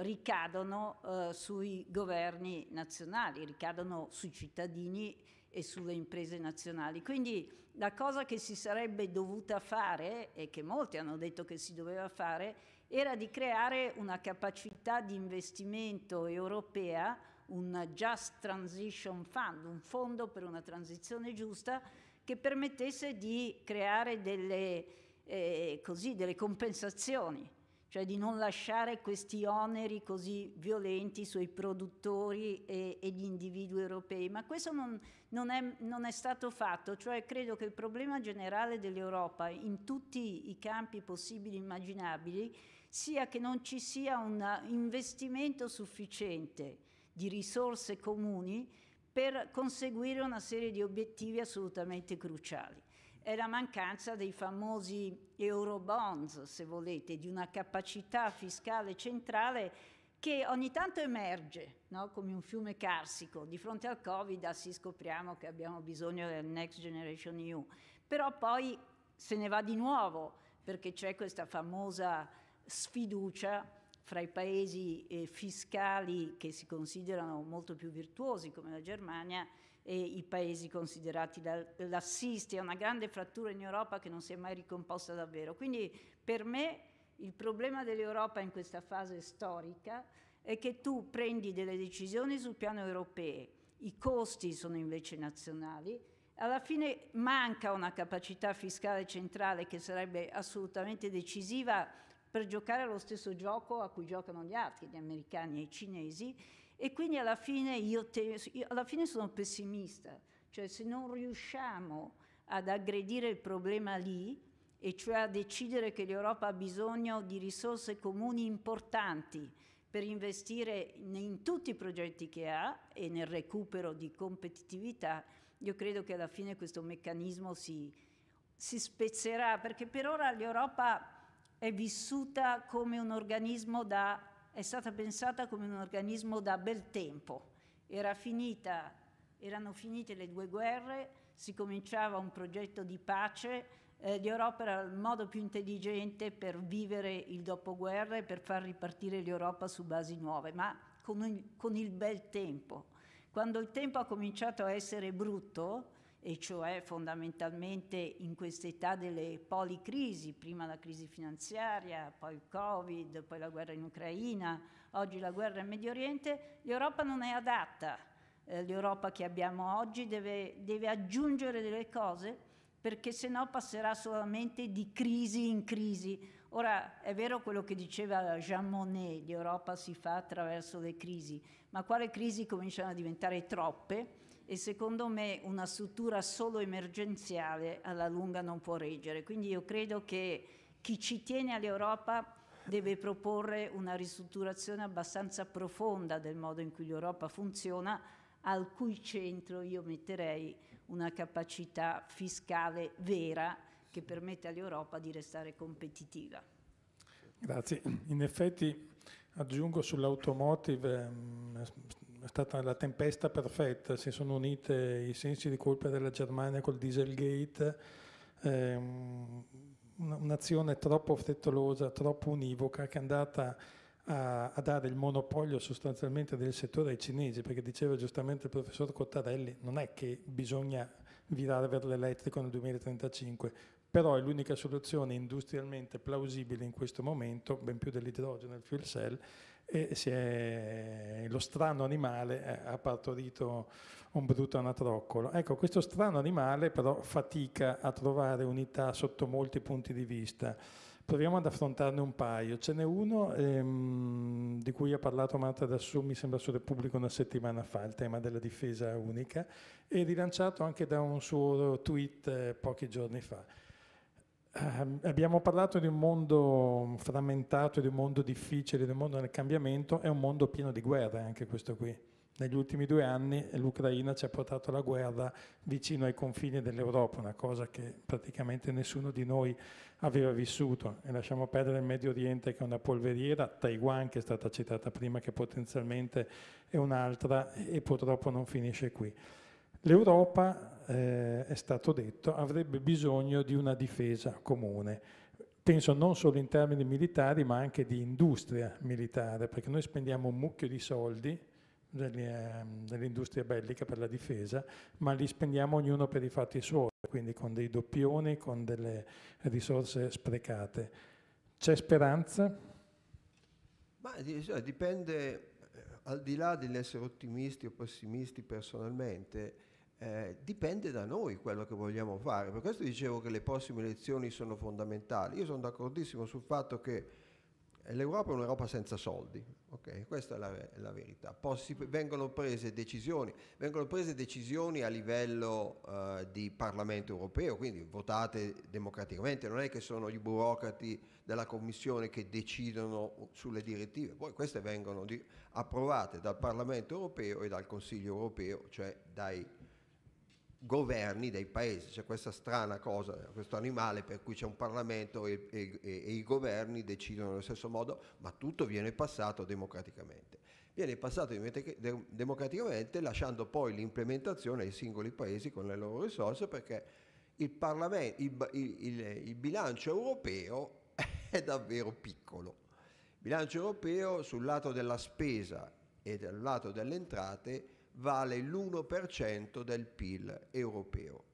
ricadono eh, sui governi nazionali, ricadono sui cittadini e sulle imprese nazionali. Quindi la cosa che si sarebbe dovuta fare e che molti hanno detto che si doveva fare era di creare una capacità di investimento europea, un Just Transition Fund, un fondo per una transizione giusta che permettesse di creare delle, eh, così, delle compensazioni cioè di non lasciare questi oneri così violenti sui produttori e, e gli individui europei, ma questo non, non, è, non, è, stato fatto, cioè credo che il problema generale dell'Europa in tutti i campi possibili e immaginabili sia che non ci sia un investimento sufficiente di risorse comuni per conseguire una serie di obiettivi assolutamente cruciali è la mancanza dei famosi eurobonds, se volete, di una capacità fiscale centrale che ogni tanto emerge no? come un fiume carsico. Di fronte al Covid ah, si scopriamo che abbiamo bisogno del Next Generation EU, però poi se ne va di nuovo perché c'è questa famosa sfiducia fra i paesi eh, fiscali che si considerano molto più virtuosi come la Germania e i paesi considerati da, è una grande frattura in Europa che non si è mai ricomposta davvero. Quindi per me il problema dell'Europa in questa fase storica è che tu prendi delle decisioni sul piano europeo, i costi sono invece nazionali, alla fine manca una capacità fiscale centrale che sarebbe assolutamente decisiva per giocare allo stesso gioco a cui giocano gli altri, gli americani e i cinesi, e quindi alla fine, io, te, io alla fine sono pessimista, cioè se non riusciamo ad aggredire il problema lì, e cioè a decidere che l'Europa ha bisogno di risorse comuni importanti per investire in tutti i progetti che ha e nel recupero di competitività, io credo che alla fine questo meccanismo si, si spezzerà, perché per ora l'Europa è vissuta come un organismo da è stata pensata come un organismo da bel tempo. Era finita, erano finite le due guerre, si cominciava un progetto di pace, eh, l'Europa era il modo più intelligente per vivere il dopoguerra e per far ripartire l'Europa su basi nuove, ma con, un, con il bel tempo. Quando il tempo ha cominciato a essere brutto, e cioè fondamentalmente in questa età delle policrisi, prima la crisi finanziaria, poi il Covid, poi la guerra in Ucraina, oggi la guerra in Medio Oriente, l'Europa non è adatta. Eh, L'Europa che abbiamo oggi deve, deve aggiungere delle cose perché se no passerà solamente di crisi in crisi. Ora, è vero quello che diceva Jean Monnet, l'Europa si fa attraverso le crisi, ma quale crisi cominciano a diventare troppe? e secondo me una struttura solo emergenziale alla lunga non può reggere. Quindi io credo che chi ci tiene all'Europa deve proporre una ristrutturazione abbastanza profonda del modo in cui l'Europa funziona, al cui centro io metterei una capacità fiscale vera che permette all'Europa di restare competitiva. Grazie. In effetti aggiungo sull'automotive, ehm, è stata la tempesta perfetta, si sono unite i sensi di colpa della Germania col Dieselgate, ehm, un'azione troppo frettolosa, troppo univoca che è andata a, a, dare il monopolio sostanzialmente del settore ai cinesi, perché diceva giustamente il professor Cottarelli, non è che bisogna virare verso l'elettrico nel 2035, però è l'unica soluzione industrialmente plausibile in questo momento, ben più dell'idrogeno e del fuel cell, e è, lo strano animale eh, ha partorito un brutto anatroccolo. Ecco, questo strano animale però fatica a trovare unità sotto molti punti di vista. Proviamo ad affrontarne un paio. Ce n'è uno ehm, di cui ha parlato Marta Dassù, mi sembra su Repubblica una settimana fa, il tema della difesa unica, e rilanciato anche da un suo tweet eh, pochi giorni fa eh, abbiamo parlato di un mondo frammentato, di un mondo difficile, di un mondo nel cambiamento, è un mondo pieno di guerre anche questo qui. Negli ultimi due anni l'Ucraina ci ha portato la guerra vicino ai confini dell'Europa, una cosa che praticamente nessuno di noi aveva vissuto. E lasciamo perdere il Medio Oriente che è una polveriera, Taiwan che è stata citata prima che potenzialmente è un'altra e purtroppo non finisce qui. L'Europa, eh, è stato detto, avrebbe bisogno di una difesa comune. Penso non solo in termini militari, ma anche di industria militare, perché noi spendiamo un mucchio di soldi ehm, dell'industria bellica per la difesa, ma li spendiamo ognuno per i fatti suoi, quindi con dei doppioni, con delle risorse sprecate. C'è speranza? Ma eh, dipende, eh, al di là dell'essere ottimisti o pessimisti personalmente, eh, dipende da noi quello che vogliamo fare. Per questo dicevo che le prossime elezioni sono fondamentali. Io sono d'accordissimo sul fatto che l'Europa è un'Europa senza soldi, okay? questa è la, è la verità. Possi- vengono prese decisioni, vengono prese decisioni a livello uh, di Parlamento europeo, quindi votate democraticamente, non è che sono i burocrati della Commissione che decidono sulle direttive, poi queste vengono di- approvate dal Parlamento europeo e dal Consiglio europeo, cioè dai governi dei paesi, c'è questa strana cosa, questo animale per cui c'è un Parlamento e, e, e, i governi decidono nello stesso modo, ma tutto viene passato democraticamente. Viene passato democraticamente lasciando poi l'implementazione ai singoli paesi con le loro risorse perché il, il, il, il bilancio europeo è davvero piccolo. Il bilancio europeo sul lato della spesa e dal lato delle entrate vale l'1% del PIL europeo.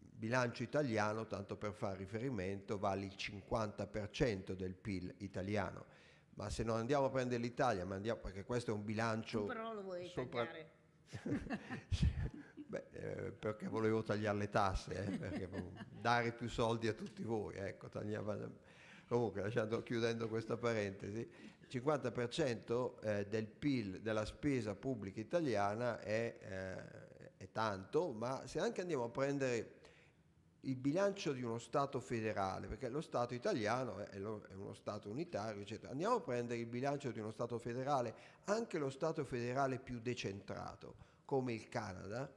Il bilancio italiano, tanto per fare riferimento, vale il 50% del PIL italiano. Ma se non andiamo a prendere l'Italia, andiamo, perché questo è un bilancio... Tu però lo vuoi sopra... tagliare. Beh, eh, perché volevo tagliare le tasse, eh, perché dare più soldi a tutti voi, ecco, tagliava... Comunque, lasciando, chiudendo questa parentesi, 50% eh, del PIL della spesa pubblica italiana è, eh, è tanto, ma se anche andiamo a prendere il bilancio di uno Stato federale, perché lo Stato italiano è, uno Stato unitario, eccetera. Andiamo a prendere il bilancio di uno Stato federale, anche lo Stato federale più decentrato, come il Canada,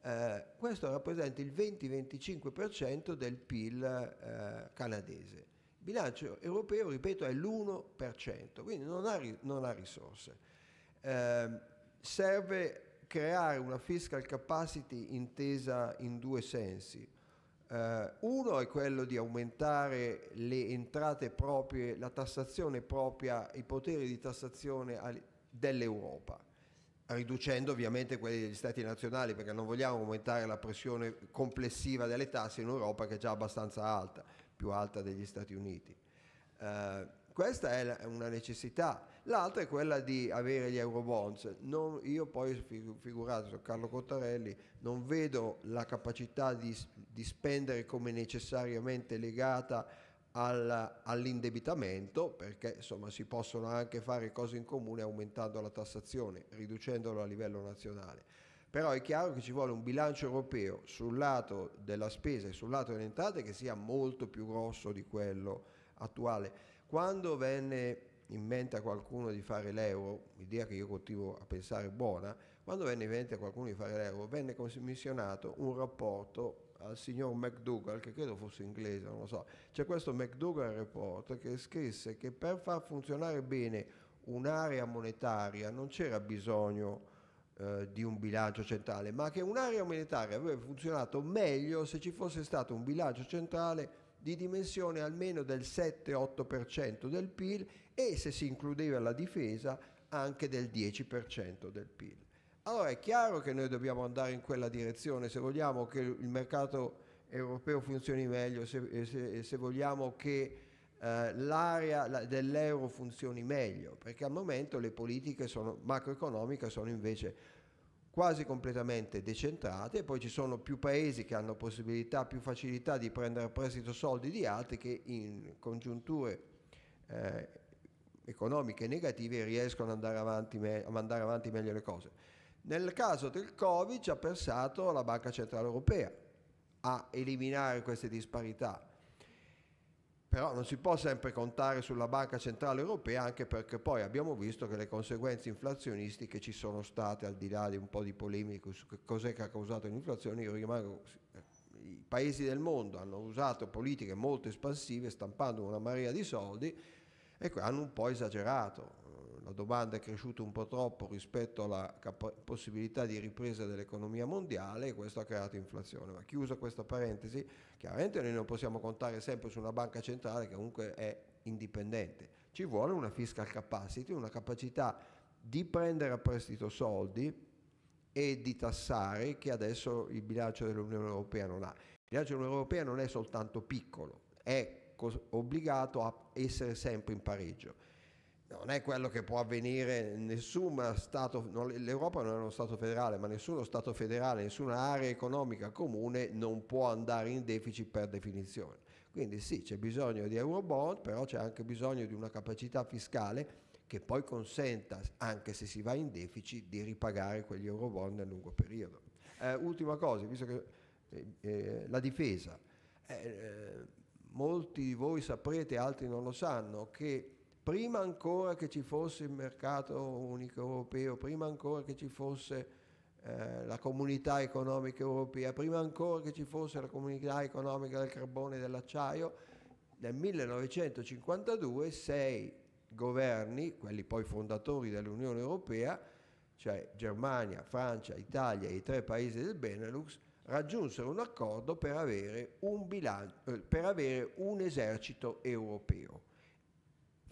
eh, questo rappresenta il 20-25% del PIL eh, canadese bilancio europeo, ripeto, è l'1%, quindi non ha, non ha risorse. Eh, serve creare una fiscal capacity intesa in due sensi. Eh, uno è quello di aumentare le entrate proprie, la tassazione propria, i poteri di tassazione dell'Europa riducendo ovviamente quelli degli stati nazionali perché non vogliamo aumentare la pressione complessiva delle tasse in Europa che è già abbastanza alta più alta degli Stati Uniti. Eh, questa è, una necessità. L'altra è quella di avere gli euro bonds. Non, io poi, figurato, sono Carlo Cottarelli, non vedo la capacità di, di spendere come necessariamente legata all'indebitamento perché insomma si possono anche fare cose in comune aumentando la tassazione, riducendola a livello nazionale però è chiaro che ci vuole un bilancio europeo sul lato della spesa e sul lato delle entrate che sia molto più grosso di quello attuale. Quando venne in mente a qualcuno di fare l'euro, idea che io continuo a pensare buona, quando venne in mente a qualcuno di fare l'euro venne commissionato un rapporto al signor McDougall, che credo fosse inglese, non lo so, c'è questo McDougall Report che scrisse che per far funzionare bene un'area monetaria non c'era bisogno eh, di un bilancio centrale, ma che un'area militare avrebbe funzionato meglio se ci fosse stato un bilancio centrale di dimensione almeno del 7-8% del PIL e se si includeva la difesa anche del 10% del PIL. Allora è chiaro che noi dobbiamo andare in quella direzione se vogliamo che il mercato europeo funzioni meglio, se, se, se vogliamo che eh, l'area dell'euro funzioni meglio, perché al momento le politiche sono, macroeconomiche sono invece quasi completamente decentrate, poi ci sono più paesi che hanno possibilità, più facilità di prendere a prestito soldi di altri che in congiunture eh, economiche negative riescono ad andare avanti a mandare avanti meglio le cose. Nel caso del Covid ci ha pensato la Banca Centrale Europea a eliminare queste disparità però non si può sempre contare sulla Banca Centrale Europea anche perché poi abbiamo visto che le conseguenze inflazionistiche ci sono state al di là di un po' di polemiche su che cos'è che ha causato l'inflazione. Io rimango i paesi del mondo hanno usato politiche molto espansive stampando una marea di soldi e hanno un po' esagerato la domanda è cresciuta un po' troppo rispetto alla cap- possibilità di ripresa dell'economia mondiale e questo ha creato inflazione. Ma chiusa questa parentesi, chiaramente noi non possiamo contare sempre su una banca centrale che comunque è indipendente, ci vuole una fiscal capacity, una capacità di prendere a prestito soldi e di tassare che adesso il bilancio dell'Unione Europea non ha. Il bilancio dell'Unione Europea non è soltanto piccolo, è obbligato a essere sempre in pareggio non è quello che può avvenire nessun Stato, l'Europa non è uno Stato federale, ma nessuno Stato federale, nessuna area economica comune non può andare in deficit per definizione. Quindi sì, c'è bisogno di Eurobond, però c'è anche bisogno di una capacità fiscale che poi consenta, anche se si va in deficit, di ripagare quegli Eurobond nel lungo periodo. Eh, ultima cosa, visto che eh, eh la difesa, eh, eh, molti di voi saprete, altri non lo sanno, che prima ancora che ci fosse il mercato unico europeo, prima ancora che ci fosse eh, la comunità economica europea, prima ancora che ci fosse la comunità economica del carbone e dell'acciaio, nel 1952 sei governi, quelli poi fondatori dell'Unione Europea, cioè Germania, Francia, Italia e i tre paesi del Benelux, raggiunsero un accordo per avere un, bilancio, eh, per avere un esercito europeo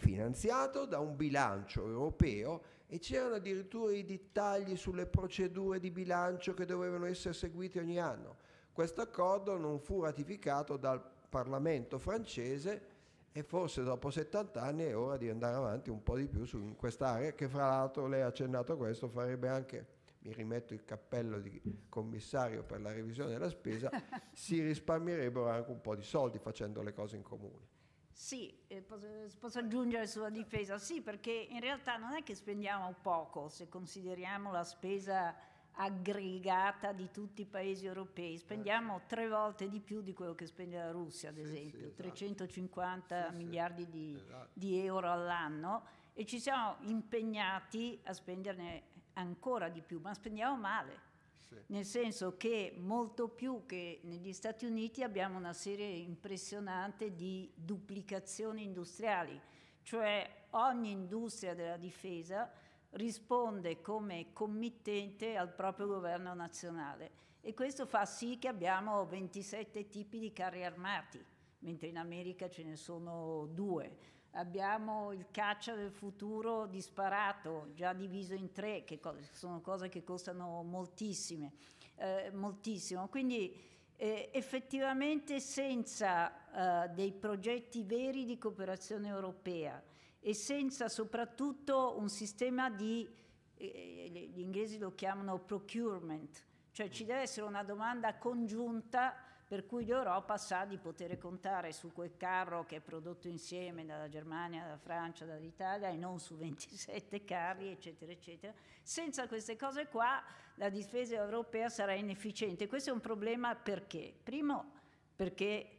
finanziato da un bilancio europeo e c'erano addirittura i dettagli sulle procedure di bilancio che dovevano essere seguite ogni anno. Questo accordo non fu ratificato dal Parlamento francese e forse dopo 70 anni è ora di andare avanti un po' di più su, in quest'area che fra l'altro lei ha accennato a questo, farebbe anche mi rimetto il cappello di commissario per la revisione della spesa, si risparmierebbero anche un po' di soldi facendo le cose in comune. Sì, eh, posso, posso, aggiungere sulla difesa, sì, perché in realtà non è che spendiamo poco se consideriamo la spesa aggregata di tutti i paesi europei, certo. spendiamo tre volte di più di quello che spende la Russia, ad sì, esempio, esatto. sì, esatto. 350 sì, miliardi di, esatto. di euro all'anno e ci siamo impegnati a spenderne ancora di più, ma spendiamo male sì. Nel senso che molto più che negli Stati Uniti abbiamo una serie impressionante di duplicazioni industriali, cioè ogni industria della difesa risponde come committente al proprio governo nazionale e questo fa sì che abbiamo 27 tipi di carri armati, mentre in America ce ne sono due abbiamo il caccia del futuro disparato, già diviso in tre, che co- sono cose che costano moltissime, eh, moltissimo. Quindi eh, effettivamente senza eh, dei progetti veri di cooperazione europea e senza soprattutto un sistema di, eh, gli inglesi lo chiamano procurement, cioè ci deve essere una domanda congiunta per cui l'Europa sa di poter contare su quel carro che è prodotto insieme dalla Germania, dalla Francia, dall'Italia e non su 27 carri, eccetera, eccetera. Senza queste cose qua la difesa europea sarà inefficiente. Questo è un problema perché? Primo, perché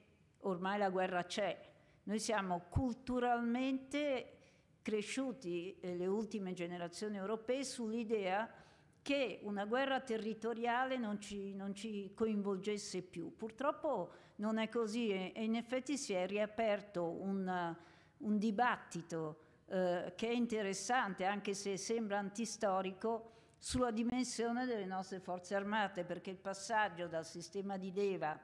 ormai la guerra c'è. Noi siamo culturalmente cresciuti, eh, le ultime generazioni europee, sull'idea che una guerra territoriale non ci, non ci, coinvolgesse più. Purtroppo non è così e, in effetti si è riaperto un, un dibattito eh, che è interessante, anche se sembra antistorico, sulla dimensione delle nostre forze armate, perché il passaggio dal sistema di leva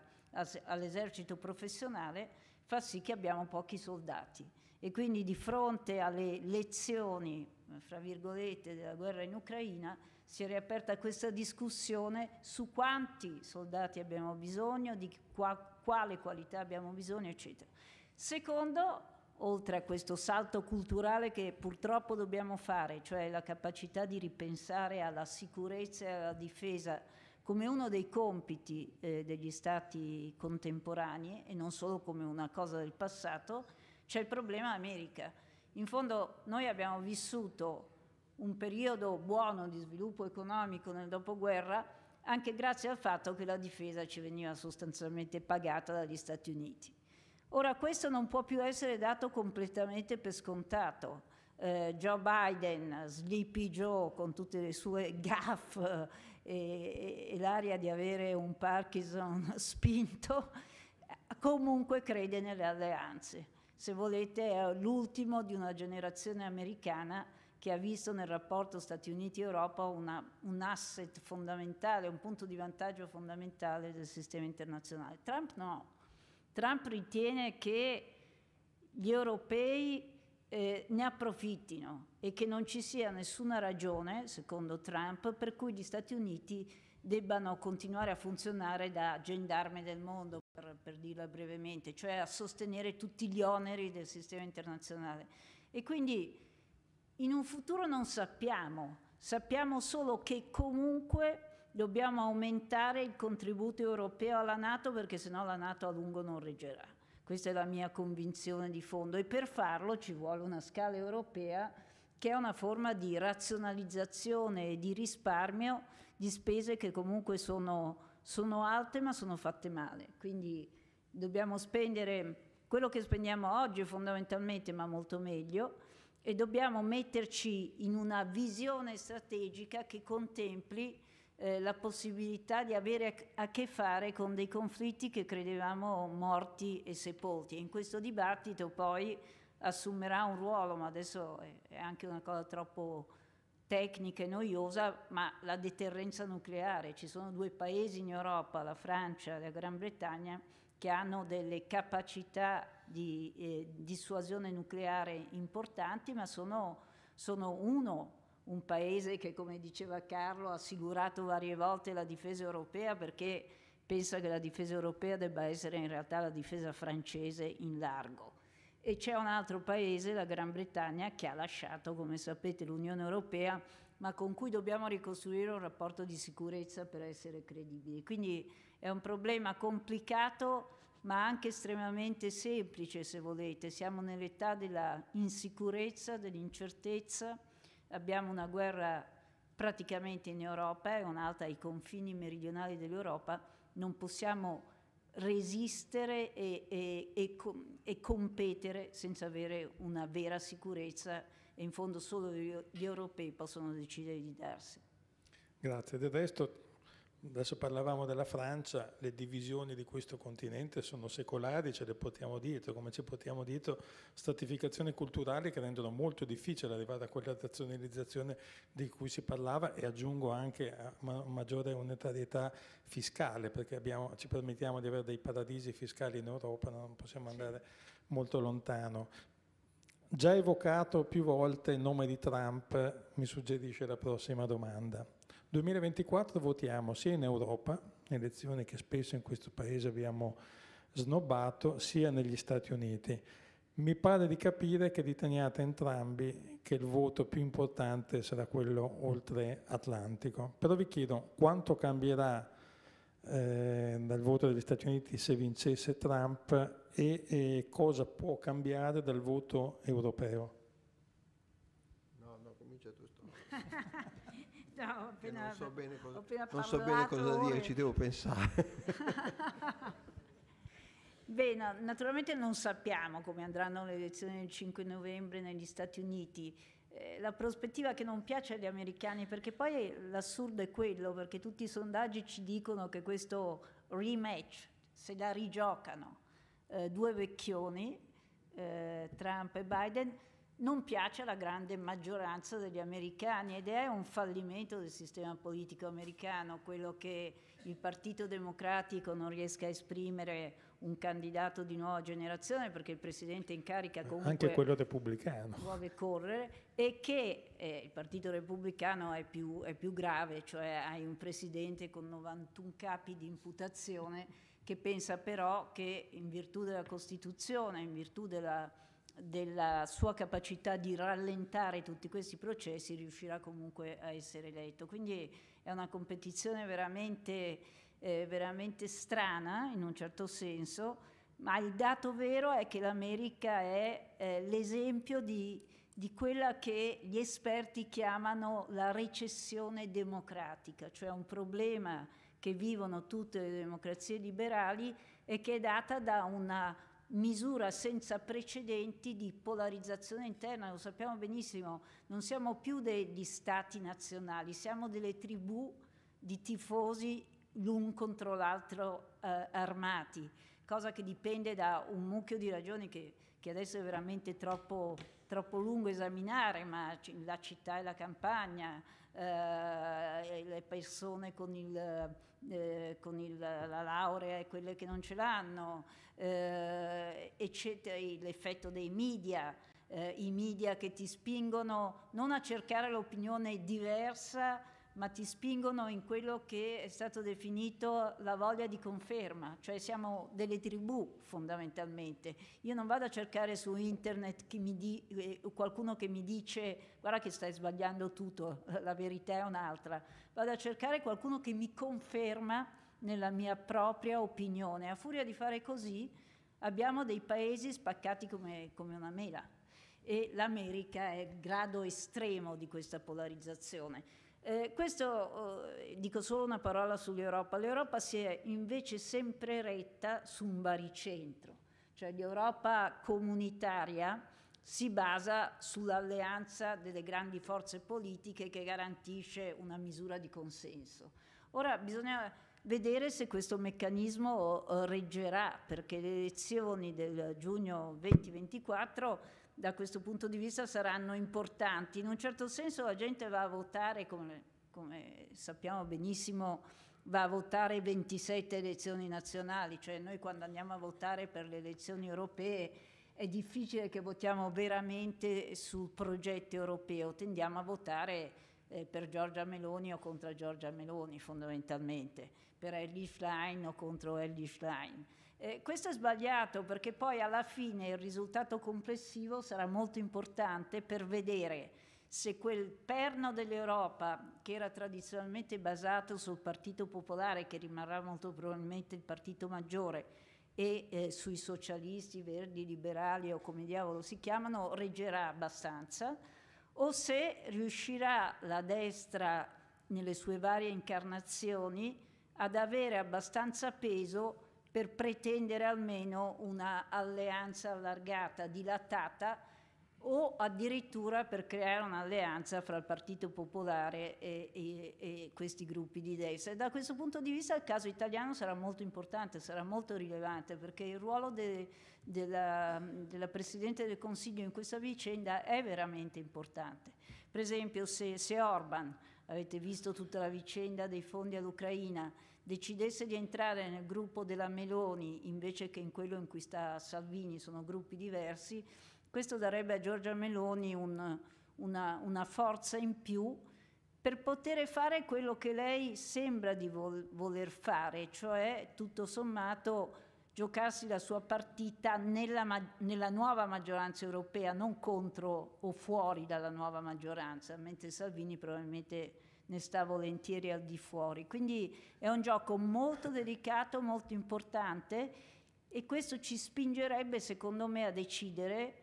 all'esercito professionale fa sì che abbiamo pochi soldati e quindi di fronte alle lezioni, fra virgolette, della guerra in Ucraina, si è riaperta questa discussione su quanti soldati abbiamo bisogno, di qua, quale qualità abbiamo bisogno, eccetera. Secondo, oltre a questo salto culturale che purtroppo dobbiamo fare, cioè la capacità di ripensare alla sicurezza e alla difesa come uno dei compiti eh, degli stati contemporanei e non solo come una cosa del passato, c'è il problema America. In fondo noi abbiamo vissuto un periodo buono di sviluppo economico nel dopoguerra anche grazie al fatto che la difesa ci veniva sostanzialmente pagata dagli Stati Uniti. Ora questo non può più essere dato completamente per scontato. Eh, Joe Biden, Sleepy Joe con tutte le sue gaffe eh, e, e l'aria di avere un Parkinson spinto, comunque crede nelle alleanze. Se volete è l'ultimo di una generazione americana che ha visto nel rapporto Stati Uniti-Europa una, un asset fondamentale, un punto di vantaggio fondamentale del sistema internazionale. Trump no. Trump ritiene che gli europei eh, ne approfittino e che non ci sia nessuna ragione, secondo Trump, per cui gli Stati Uniti debbano continuare a funzionare da gendarme del mondo, per, per dirla brevemente, cioè a sostenere tutti gli oneri del sistema internazionale. E quindi in un futuro non sappiamo, sappiamo solo che comunque dobbiamo aumentare il contributo europeo alla Nato perché sennò la Nato a lungo non reggerà. Questa è la mia convinzione di fondo e per farlo ci vuole una scala europea che è una forma di razionalizzazione e di risparmio di spese che comunque sono, sono alte ma sono fatte male. Quindi dobbiamo spendere quello che spendiamo oggi fondamentalmente ma molto meglio e dobbiamo metterci in una visione strategica che contempli eh, la possibilità di avere a che fare con dei conflitti che credevamo morti e sepolti. In questo dibattito poi assumerà un ruolo, ma adesso è anche una cosa troppo tecnica e noiosa, ma la deterrenza nucleare. Ci sono due paesi in Europa, la Francia e la Gran Bretagna, che hanno delle capacità di eh, dissuasione nucleare importanti, ma sono, sono uno un paese che, come diceva Carlo, ha assicurato varie volte la difesa europea perché pensa che la difesa europea debba essere in realtà la difesa francese in largo. E c'è un altro paese, la Gran Bretagna, che ha lasciato, come sapete, l'Unione Europea, ma con cui dobbiamo ricostruire un rapporto di sicurezza per essere credibili. Quindi è un problema complicato ma anche estremamente semplice se volete. Siamo nell'età dell'insicurezza, dell'incertezza, abbiamo una guerra praticamente in Europa e un'altra ai confini meridionali dell'Europa, non possiamo resistere e, e, e, e, competere senza avere una vera sicurezza e in fondo solo gli, gli europei possono decidere di darsi. Grazie, del resto Adesso parlavamo della Francia, le divisioni di questo continente sono secolari, ce le portiamo dietro, come ci portiamo dietro stratificazioni culturali che rendono molto difficile arrivare a quella razionalizzazione di cui si parlava e aggiungo anche a eh, ma maggiore unitarietà fiscale, perché abbiamo, ci permettiamo di avere dei paradisi fiscali in Europa, non possiamo andare molto lontano. Già evocato più volte il nome di Trump, mi suggerisce la prossima domanda. 2024 votiamo sia in Europa, elezioni che spesso in questo Paese abbiamo snobbato, sia negli Stati Uniti. Mi pare di capire che riteniate entrambi che il voto più importante sarà quello oltre Atlantico. Però vi chiedo quanto cambierà eh, dal voto degli Stati Uniti se vincesse Trump e, e cosa può cambiare dal voto europeo? No, no, comincia tu. No, appena, non so bene cosa, parlato, so bene cosa dire, ci devo pensare. bene, naturalmente non sappiamo come andranno le elezioni del 5 novembre negli Stati Uniti. Eh, la prospettiva che non piace agli americani, perché poi l'assurdo è quello, perché tutti i sondaggi ci dicono che questo rematch, se la rigiocano eh, due vecchioni, eh, Trump e Biden, non piace alla grande maggioranza degli americani ed è un fallimento del sistema politico americano quello che il Partito Democratico non riesca a esprimere un candidato di nuova generazione perché il presidente in carica comunque anche quello repubblicano deve correre e che eh, il partito repubblicano è più, è più grave cioè hai un presidente con 91 capi di imputazione che pensa però che in virtù della Costituzione in virtù della della sua capacità di rallentare tutti questi processi riuscirà comunque a essere eletto. Quindi è una competizione veramente, eh, veramente strana in un certo senso, ma il dato vero è che l'America è eh, l'esempio di, di quella che gli esperti chiamano la recessione democratica, cioè un problema che vivono tutte le democrazie liberali e che è data da una misura senza precedenti di polarizzazione interna, lo sappiamo benissimo, non siamo più degli stati nazionali, siamo delle tribù di tifosi l'un contro l'altro eh, armati, cosa che dipende da un mucchio di ragioni che, che adesso è veramente troppo, troppo, lungo esaminare, ma la città e la campagna, eh, le persone con il eh, con il, la laurea e quelle che non ce l'hanno, eh, eccetera, l'effetto dei media, eh, i media che ti spingono non a cercare l'opinione diversa, ma ti spingono in quello che è stato definito la voglia di conferma, cioè siamo delle tribù fondamentalmente. Io non vado a cercare su internet che di, eh, qualcuno che mi dice guarda che stai sbagliando tutto, la verità è un'altra, vado a cercare qualcuno che mi conferma nella mia propria opinione. A furia di fare così abbiamo dei paesi spaccati come, come una mela e l'America è il grado estremo di questa polarizzazione. Eh, questo eh, dico solo una parola sull'Europa. L'Europa si è invece sempre retta su un baricentro, cioè l'Europa comunitaria si basa sull'alleanza delle grandi forze politiche che garantisce una misura di consenso. Ora bisogna vedere se questo meccanismo eh, reggerà, perché le elezioni del giugno 2024 da questo punto di vista saranno importanti. In un certo senso la gente va a votare, come, come sappiamo benissimo, va a votare 27 elezioni nazionali, cioè noi quando andiamo a votare per le elezioni europee è difficile che votiamo veramente sul progetto europeo, tendiamo a votare eh, per Giorgia Meloni o contro Giorgia Meloni fondamentalmente, per Ellie Schlein o contro Ellie Schlein. Eh, questo è sbagliato perché poi alla fine il risultato complessivo sarà molto importante per vedere se quel perno dell'Europa che era tradizionalmente basato sul Partito Popolare, che rimarrà molto probabilmente il partito maggiore, e eh, sui socialisti, verdi, liberali o come diavolo si chiamano, reggerà abbastanza, o se riuscirà la destra nelle sue varie incarnazioni ad avere abbastanza peso per pretendere almeno una alleanza allargata, dilatata o addirittura per creare un'alleanza fra il Partito Popolare e, e, e, questi gruppi di destra. E da questo punto di vista il caso italiano sarà molto importante, sarà molto rilevante, perché il ruolo de, della, della, Presidente del Consiglio in questa vicenda è veramente importante. Per esempio se, se Orban, avete visto tutta la vicenda dei fondi all'Ucraina, decidesse di entrare nel gruppo della Meloni invece che in quello in cui sta Salvini, sono gruppi diversi, questo darebbe a Giorgia Meloni un, una, una, forza in più per poter fare quello che lei sembra di vol- voler fare, cioè tutto sommato giocarsi la sua partita nella, ma- nella, nuova maggioranza europea, non contro o fuori dalla nuova maggioranza, mentre Salvini probabilmente ne sta volentieri al di fuori. Quindi è un gioco molto delicato, molto importante e questo ci spingerebbe, secondo me, a decidere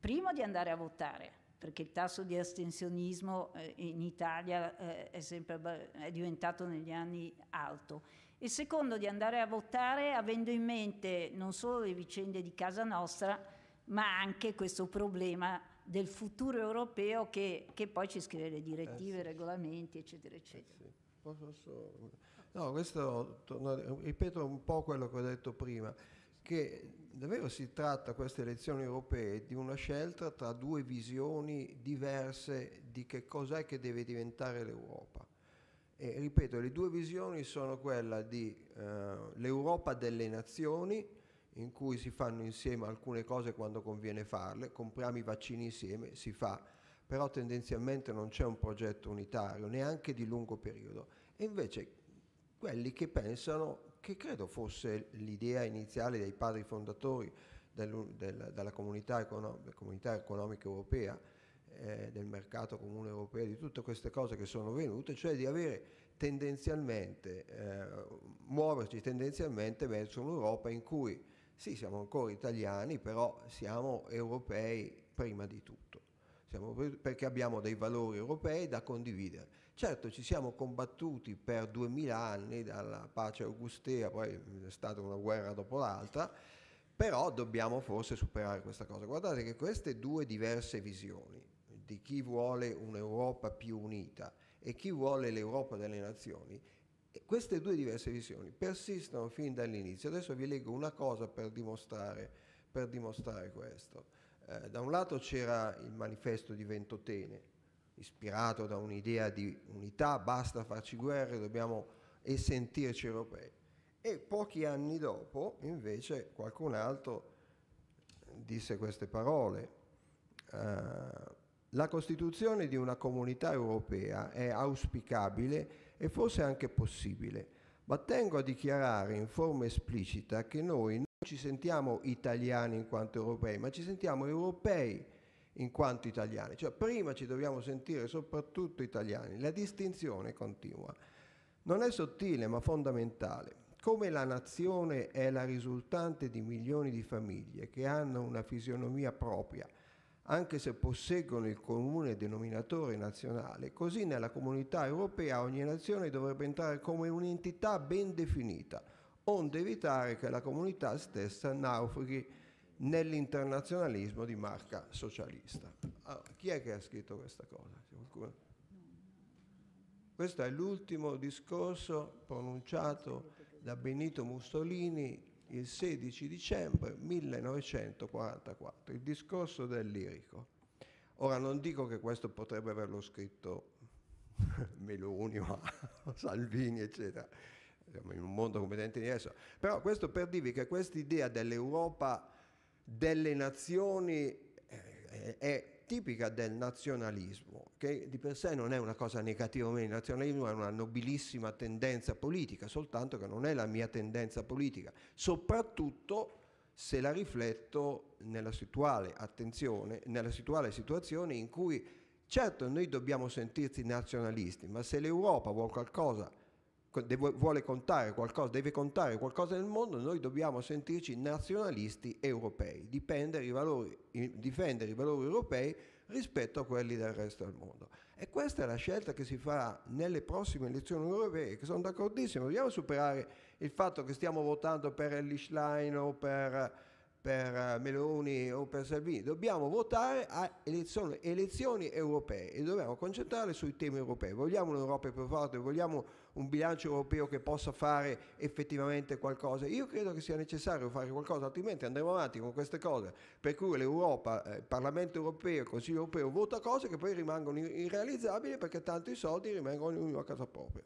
prima di andare a votare, perché il tasso di astensionismo eh, in Italia eh, è, sempre, è diventato negli anni alto. E secondo di andare a votare avendo in mente non solo le vicende di casa nostra, ma anche questo problema del futuro europeo che, che poi ci scrive le direttive, i eh sì. regolamenti, eccetera, eccetera. Eh sì. no, questo, ripeto un po' quello che ho detto prima, che davvero si tratta queste elezioni europee di una scelta tra due visioni diverse di che cos'è che deve diventare l'Europa. E ripeto, le due visioni sono quella dell'Europa eh, delle nazioni, in cui si fanno insieme alcune cose quando conviene farle, compriamo i vaccini insieme, si fa, però tendenzialmente non c'è un progetto unitario, neanche di lungo periodo. E invece quelli che pensano, che credo fosse l'idea iniziale dei padri fondatori del, del, della comunità, econo, comunità, economica europea, eh, del mercato comune europeo, di tutte queste cose che sono venute, cioè di avere tendenzialmente, eh, muoverci tendenzialmente verso un'Europa in cui sì, siamo ancora italiani, però siamo europei prima di tutto, siamo, perché abbiamo dei valori europei da condividere. Certo, ci siamo combattuti per duemila anni dalla pace augustea, poi è stata una guerra dopo l'altra, però dobbiamo forse superare questa cosa. Guardate che queste due diverse visioni di chi vuole un'Europa più unita e chi vuole l'Europa delle nazioni queste due diverse visioni persistono fin dall'inizio. Adesso vi leggo una cosa per dimostrare, per dimostrare questo. Eh, da un lato c'era il manifesto di Ventotene, ispirato da un'idea di unità, basta farci guerre, dobbiamo e sentirci europei. E pochi anni dopo, invece, qualcun altro disse queste parole. Eh, la costituzione di una comunità europea è auspicabile e forse anche possibile, ma tengo a dichiarare in forma esplicita che noi non ci sentiamo italiani in quanto europei, ma ci sentiamo europei in quanto italiani, cioè prima ci dobbiamo sentire soprattutto italiani, la distinzione continua. Non è sottile ma fondamentale. Come la nazione è la risultante di milioni di famiglie che hanno una fisionomia propria, anche se posseggono il comune denominatore nazionale, così nella comunità europea ogni nazione dovrebbe entrare come un'entità ben definita, onde evitare che la comunità stessa naufraghi nell'internazionalismo di marca socialista. Allora, chi è che ha scritto questa cosa? Qualcuno? Questo è l'ultimo discorso pronunciato da Benito Mussolini il 16 dicembre 1944, il discorso del lirico. Ora non dico che questo potrebbe averlo scritto Meloni o Salvini, eccetera, siamo in un mondo completamente diverso, però questo per dirvi che questa idea dell'Europa delle nazioni eh, è, è tipica del nazionalismo, che di per sé non è una cosa negativa, o meno, il nazionalismo è una nobilissima tendenza politica, soltanto che non è la mia tendenza politica, soprattutto se la rifletto nella situale, nella situale situazione in cui certo noi dobbiamo sentirci nazionalisti, ma se l'Europa vuole qualcosa deve, vuole contare qualcosa, deve contare qualcosa nel mondo, noi dobbiamo sentirci nazionalisti europei, difendere i valori, difendere i valori europei rispetto a quelli del resto del mondo. E questa è la scelta che si farà nelle prossime elezioni europee, che sono d'accordissimo, dobbiamo superare il fatto che stiamo votando per Ellischlein o per, per Meloni o per Salvini, dobbiamo votare a elezioni, elezioni europee e dobbiamo concentrarle sui temi europei. Vogliamo un'Europa più forte, vogliamo un bilancio europeo che possa fare effettivamente qualcosa. Io credo che sia necessario fare qualcosa, altrimenti andremo avanti con queste cose. Per cui l'Europa, eh, il Parlamento europeo, il Consiglio europeo vota cose che poi rimangono irrealizzabili perché tanto i soldi rimangono ognuno a casa propria.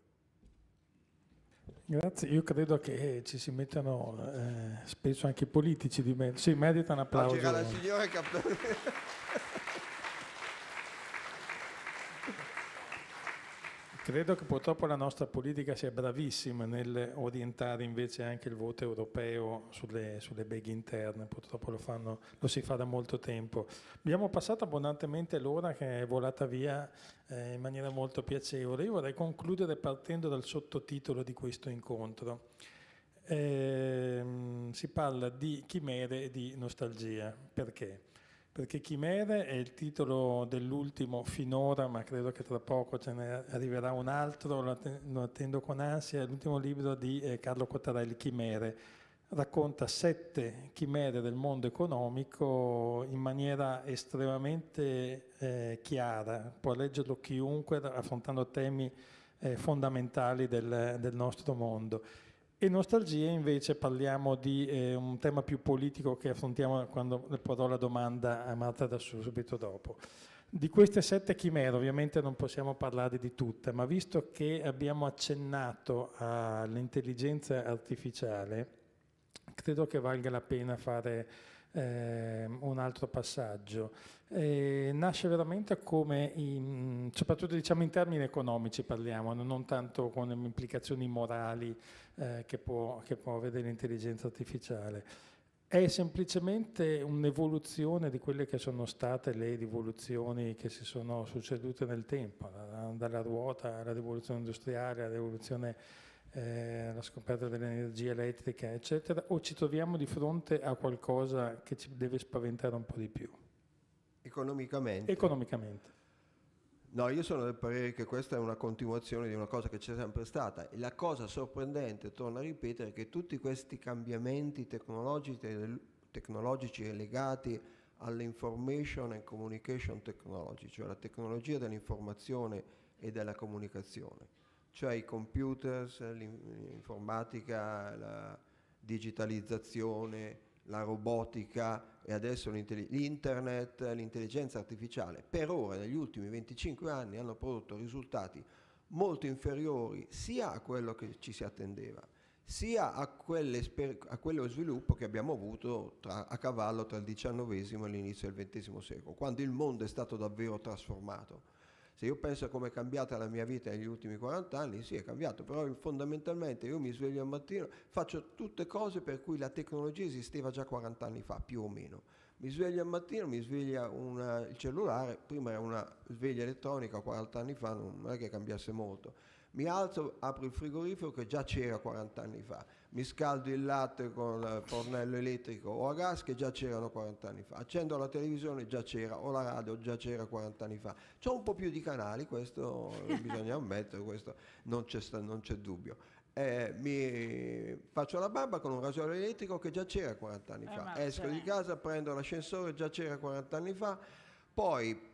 Grazie, io credo che ci si mettano eh, spesso anche i politici di mezzo. Sì, merita un applauso. Ah, c'era la signora Capitano. Credo che purtroppo la nostra politica sia bravissima nel orientare invece anche il voto europeo sulle, sulle beghe interne, purtroppo lo, fanno, lo, si fa da molto tempo. Abbiamo passato abbondantemente l'ora che è volata via eh, in maniera molto piacevole. Io vorrei concludere partendo dal sottotitolo di questo incontro. Eh, si parla di chimere e di nostalgia. Perché? perché Chimere è il titolo dell'ultimo finora, ma credo che tra poco ce ne arriverà un altro, lo attendo con ansia, è l'ultimo libro di eh, Carlo Cottarelli Chimere. Racconta sette chimere del mondo economico in maniera estremamente eh, chiara, può leggerlo chiunque affrontando temi eh, fondamentali del, del nostro mondo. E nostalgia invece parliamo di eh, un tema più politico che affrontiamo quando porrò la domanda a Marta da subito dopo. Di queste sette chimere ovviamente non possiamo parlare di tutte, ma visto che abbiamo accennato all'intelligenza artificiale, credo che valga la pena fare eh, un altro passaggio. Eh, nasce veramente come, in, mm, soprattutto diciamo in termini economici parliamo, non tanto con implicazioni morali eh, che, può, che può avere l'intelligenza artificiale. È semplicemente un'evoluzione di quelle che sono state le rivoluzioni che si sono succedute nel tempo, dalla ruota alla rivoluzione industriale, alla rivoluzione eh, la scoperta dell'energia elettrica, eccetera, o ci troviamo di fronte a qualcosa che ci deve spaventare un po' di più? Economicamente. Economicamente. No, io sono del parere che questa è una continuazione di una cosa che c'è sempre stata e la cosa sorprendente, torno a ripetere, è che tutti questi cambiamenti tecnologici, tecnologici legati all'information and communication technology, cioè la tecnologia dell'informazione e della comunicazione, cioè i computers, l'informatica, la digitalizzazione, la robotica e adesso l'internet, l'intelligenza artificiale, per ora negli ultimi 25 anni hanno prodotto risultati molto inferiori sia a quello che ci si attendeva, sia a, a quello sviluppo che abbiamo avuto tra, a cavallo tra il XIX e l'inizio del XX secolo, quando il mondo è stato davvero trasformato. Se io penso a come è cambiata la mia vita negli ultimi 40 anni, sì è cambiato, però fondamentalmente io mi sveglio al mattino, faccio tutte cose per cui la tecnologia esisteva già 40 anni fa, più o meno. Mi sveglio al mattino, mi sveglia una, il cellulare, prima era una sveglia elettronica 40 anni fa, non è che cambiasse molto mi alzo, apro il frigorifero che già c'era 40 anni fa, mi scaldo il latte con fornello elettrico o a gas che già c'erano 40 anni fa, accendo la televisione già c'era o la radio già c'era 40 anni fa. C'è un po' più di canali, questo bisogna ammettere, questo non c'è, non c'è dubbio. Eh, mi faccio la barba con un rasoio elettrico che già c'era 40 anni eh, fa, esco di cioè. casa, prendo l'ascensore, già c'era 40 anni fa, poi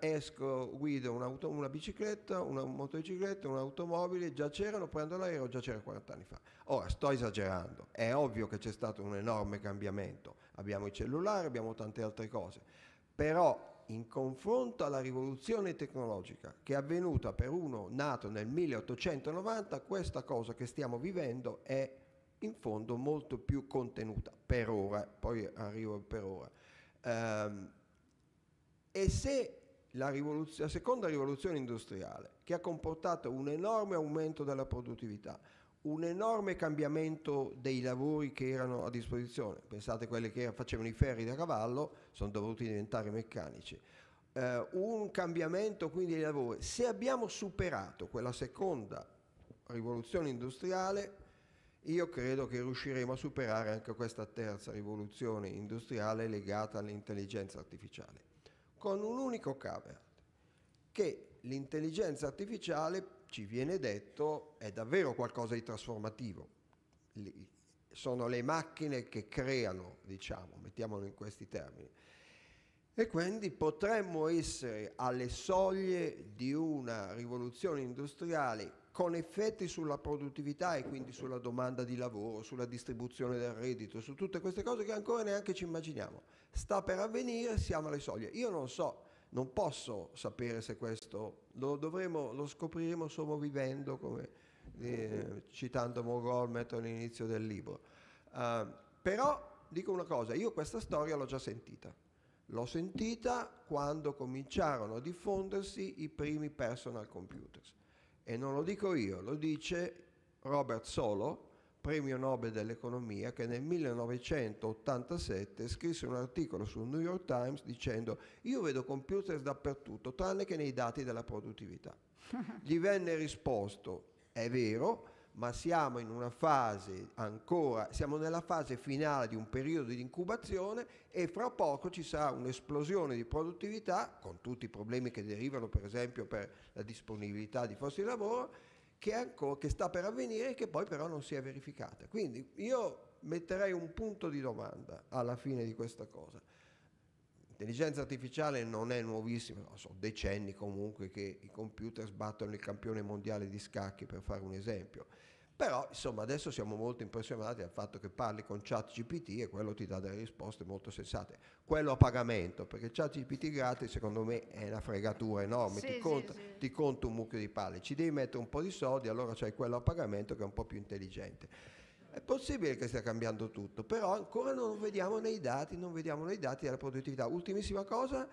esco, guido un'auto, una bicicletta, una motocicletta, un'automobile, già c'erano, prendo l'aereo, già c'era 40 anni fa. Ora sto esagerando, è ovvio che c'è stato un enorme cambiamento, abbiamo i cellulari, abbiamo tante altre cose, però in confronto alla rivoluzione tecnologica che è avvenuta per uno nato nel 1890, questa cosa che stiamo vivendo è in fondo molto più contenuta per ora, poi arrivo per ora. Um, e se la, rivoluz- la seconda rivoluzione industriale che ha comportato un enorme aumento della produttività, un enorme cambiamento dei lavori che erano a disposizione. Pensate quelli che facevano i ferri da cavallo, sono dovuti diventare meccanici. Eh, un cambiamento quindi dei lavori. Se abbiamo superato quella seconda rivoluzione industriale, io credo che riusciremo a superare anche questa terza rivoluzione industriale legata all'intelligenza artificiale con un unico caveat, che l'intelligenza artificiale, ci viene detto, è davvero qualcosa di trasformativo. Sono le macchine che creano, diciamo, mettiamolo in questi termini. E quindi potremmo essere alle soglie di una rivoluzione industriale con effetti sulla produttività e quindi sulla domanda di lavoro, sulla distribuzione del reddito, su tutte queste cose che ancora neanche ci immaginiamo. Sta per avvenire, siamo alle soglie. Io non so, non posso sapere se questo lo, dovremo, lo scopriremo solo vivendo, come, eh, citando Mogolmet all'inizio del libro. Uh, però dico una cosa, io questa storia l'ho già sentita. L'ho sentita quando cominciarono a diffondersi i primi personal computers e non lo dico io, lo dice Robert Solow, premio Nobel dell'economia, che nel 1987 scrisse un articolo sul New York Times dicendo io vedo computer dappertutto, tranne che nei dati della produttività. Gli venne risposto, è vero, ma siamo in una fase ancora, siamo nella fase finale di un periodo di incubazione e fra poco ci sarà un'esplosione di produttività con tutti i problemi che derivano per esempio per la disponibilità di posti di lavoro che, ancora, che sta per avvenire e che poi però non si è verificata. Quindi io metterei un punto di domanda alla fine di questa cosa. L'intelligenza artificiale non è nuovissima, sono decenni comunque che i computer sbattono il campione mondiale di scacchi per fare un esempio. Però insomma adesso siamo molto impressionati dal fatto che parli con ChatGPT e quello ti dà delle risposte molto sensate. Quello a pagamento, perché ChatGPT gratis secondo me è una fregatura enorme, sì, ti, sì, conta, sì. ti, conta, un mucchio di palle, ci devi mettere un po' di soldi, allora c'hai quello a pagamento che è un po' più intelligente. È possibile che stia cambiando tutto, però ancora non vediamo nei dati, non vediamo nei dati della produttività. Ultimissima cosa,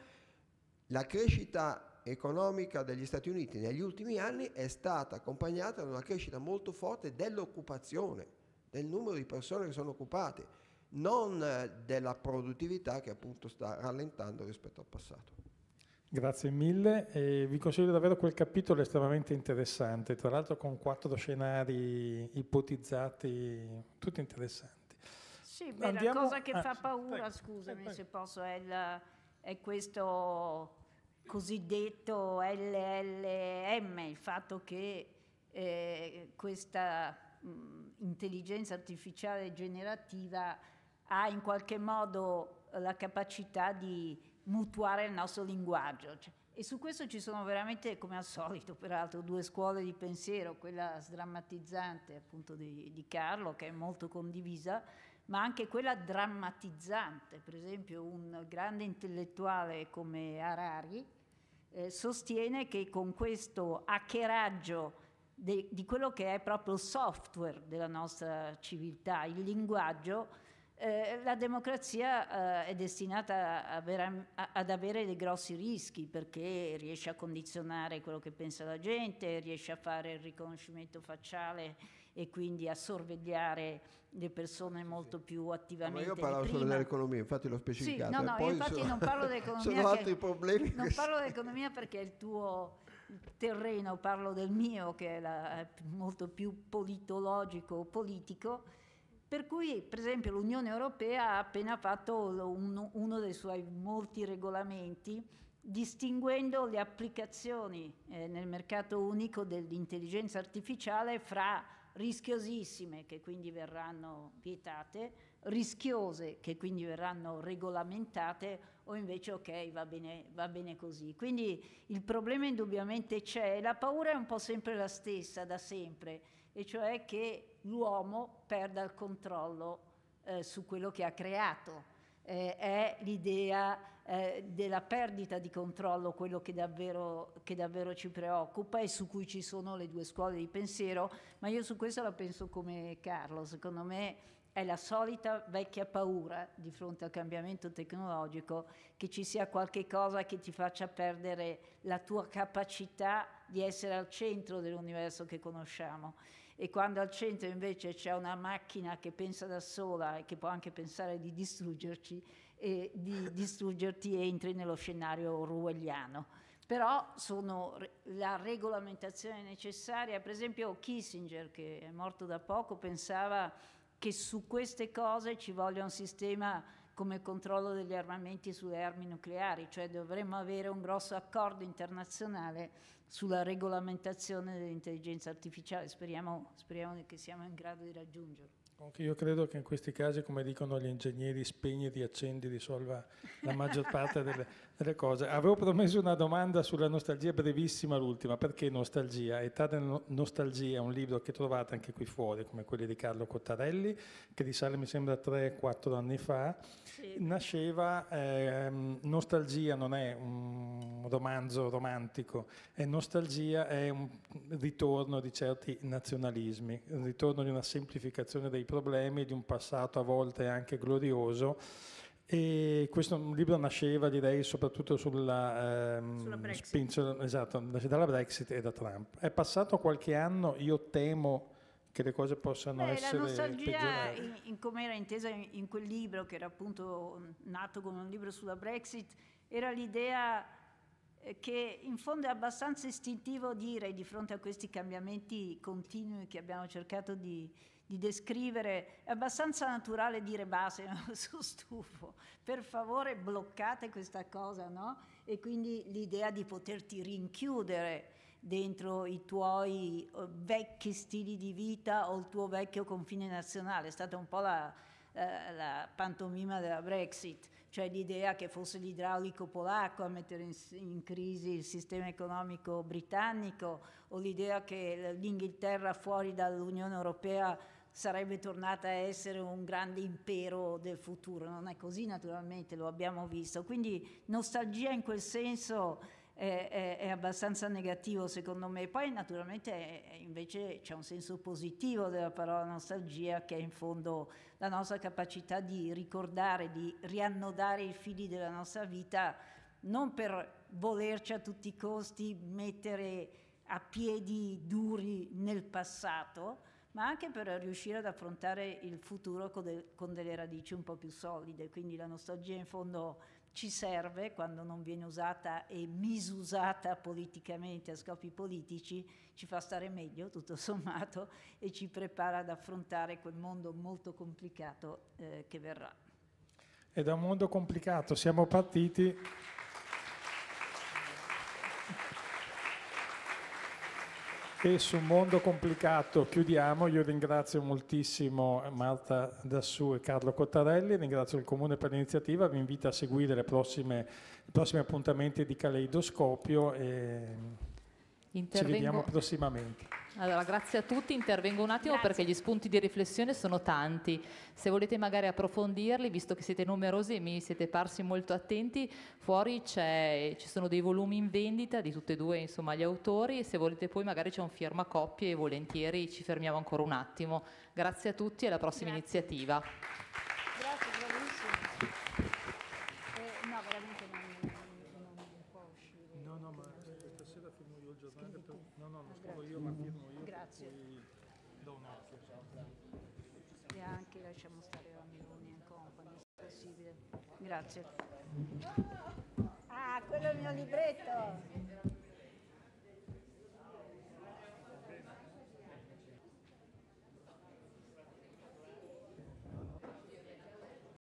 la crescita economica degli Stati Uniti negli ultimi anni è stata accompagnata da una crescita molto forte dell'occupazione, del numero di persone che sono occupate, non eh, della produttività che appunto sta rallentando rispetto al passato. Grazie mille, e vi consiglio davvero quel capitolo estremamente interessante, tra l'altro con quattro scenari ipotizzati, tutti interessanti. Sì, beh, Andiamo... la cosa che ah, fa paura, prego, scusami prego. se posso, è, la, è questo cosiddetto LLM, il fatto che eh, questa mh, intelligenza artificiale generativa ha in qualche modo la capacità di mutuare il nostro linguaggio. Cioè, e su questo ci sono veramente, come al solito, peraltro, due scuole di pensiero, quella sdrammatizzante appunto di, di Carlo, che è molto condivisa, ma anche quella drammatizzante. Per esempio un grande intellettuale come Harari eh, sostiene che con questo hackeraggio de, di quello che è proprio il software della nostra civiltà, il linguaggio, eh, la democrazia eh, è destinata a vera, a, ad avere dei grossi rischi perché riesce a condizionare quello che pensa la gente, riesce a fare il riconoscimento facciale e quindi a sorvegliare le persone molto più attivamente. Ma io parlavo solo dell'economia, infatti l'ho specificato. Sì, no, eh. no, infatti sono, non parlo dell'economia. sono altri che, problemi. Non parlo dell'economia perché è il tuo terreno, parlo del mio che è, la, molto più politologico o politico. Per cui, per esempio, l'Unione Europea ha appena fatto uno, uno dei suoi molti regolamenti distinguendo le applicazioni eh, nel mercato unico dell'intelligenza artificiale fra rischiosissime che quindi verranno vietate, rischiose che quindi verranno regolamentate o invece ok va bene, va bene così. Quindi il problema indubbiamente c'è la paura è un po' sempre la stessa da sempre, e cioè che l'uomo perda il controllo eh, su quello che ha creato eh, è l'idea eh, della perdita di controllo, quello che davvero, che davvero, ci preoccupa e su cui ci sono le due scuole di pensiero, ma io su questo la penso come Carlo, secondo me è la solita vecchia paura di fronte al cambiamento tecnologico che ci sia qualche cosa che ti faccia perdere la tua capacità di essere al centro dell'universo che conosciamo e quando al centro invece c'è una macchina che pensa da sola e che può anche pensare di distruggerci e di distruggerti entri nello scenario orwelliano. Però sono la regolamentazione necessaria, per esempio Kissinger che è morto da poco pensava che su queste cose ci voglia un sistema come controllo degli armamenti sulle armi nucleari, cioè dovremmo avere un grosso accordo internazionale sulla regolamentazione dell'intelligenza artificiale. Speriamo, speriamo, che siamo in grado di raggiungerlo. Anche io credo che in questi casi, come dicono gli ingegneri, spegni, riaccendi, risolva la maggior parte delle, delle cose. Avevo promesso una domanda sulla nostalgia brevissima, l'ultima, perché nostalgia? Età della nostalgia è un libro che trovate anche qui fuori, come quelli di Carlo Cottarelli, che risale mi sembra 3-4 anni fa. Sì. Nasceva, eh, nostalgia non è un romanzo romantico, è nostalgia è un ritorno di certi nazionalismi, un ritorno di una semplificazione dei problemi, di un passato a volte anche glorioso e questo libro nasceva, direi, soprattutto sulla, ehm, sulla Brexit. esatto, dalla Brexit e da Trump. È passato qualche anno, io temo che le cose possano Beh, essere. La nostalgia, in, in come era intesa in, in, quel libro, che era appunto nato come un libro sulla Brexit, era l'idea eh, che in fondo è abbastanza istintivo dire di fronte a questi cambiamenti continui che abbiamo cercato di, di descrivere, è abbastanza naturale dire base, no? sono stufo, per favore bloccate questa cosa, no? E quindi l'idea di poterti rinchiudere dentro i tuoi eh, vecchi stili di vita o il tuo vecchio confine nazionale, è stata un po' la, eh, la pantomima della Brexit, cioè l'idea che fosse l'idraulico polacco a mettere in, in, crisi il sistema economico britannico o l'idea che l'Inghilterra fuori dall'Unione Europea sarebbe tornata a essere un grande impero del futuro. Non è così naturalmente, lo abbiamo visto. Quindi nostalgia in quel senso è, eh, è, è abbastanza negativo secondo me. Poi naturalmente è, invece c'è un senso positivo della parola nostalgia che è in fondo la nostra capacità di ricordare, di riannodare i fili della nostra vita, non per volerci a tutti i costi mettere a piedi duri nel passato, ma anche per riuscire ad affrontare il futuro con, de- con delle radici un po' più solide. Quindi la nostalgia in fondo ci serve quando non viene usata e misusata politicamente a scopi politici, ci fa stare meglio tutto sommato e ci prepara ad affrontare quel mondo molto complicato eh, che verrà. E da un mondo complicato siamo partiti. E su un mondo complicato chiudiamo. Io ringrazio moltissimo Marta Dassù e Carlo Cottarelli, ringrazio il Comune per l'iniziativa, vi invito a seguire prossime, i prossimi appuntamenti di Caleidoscopio. E... Intervengo... Ci vediamo prossimamente. Allora, grazie a tutti, intervengo un attimo grazie. perché gli spunti di riflessione sono tanti. Se volete magari approfondirli, visto che siete numerosi e mi siete parsi molto attenti, fuori ci sono dei volumi in vendita di tutti e due insomma, gli autori e se volete poi magari c'è un firma coppie e volentieri ci fermiamo ancora un attimo. Grazie a tutti e alla prossima grazie. iniziativa. Grazie. Grazie. Ah, quello è il mio libretto.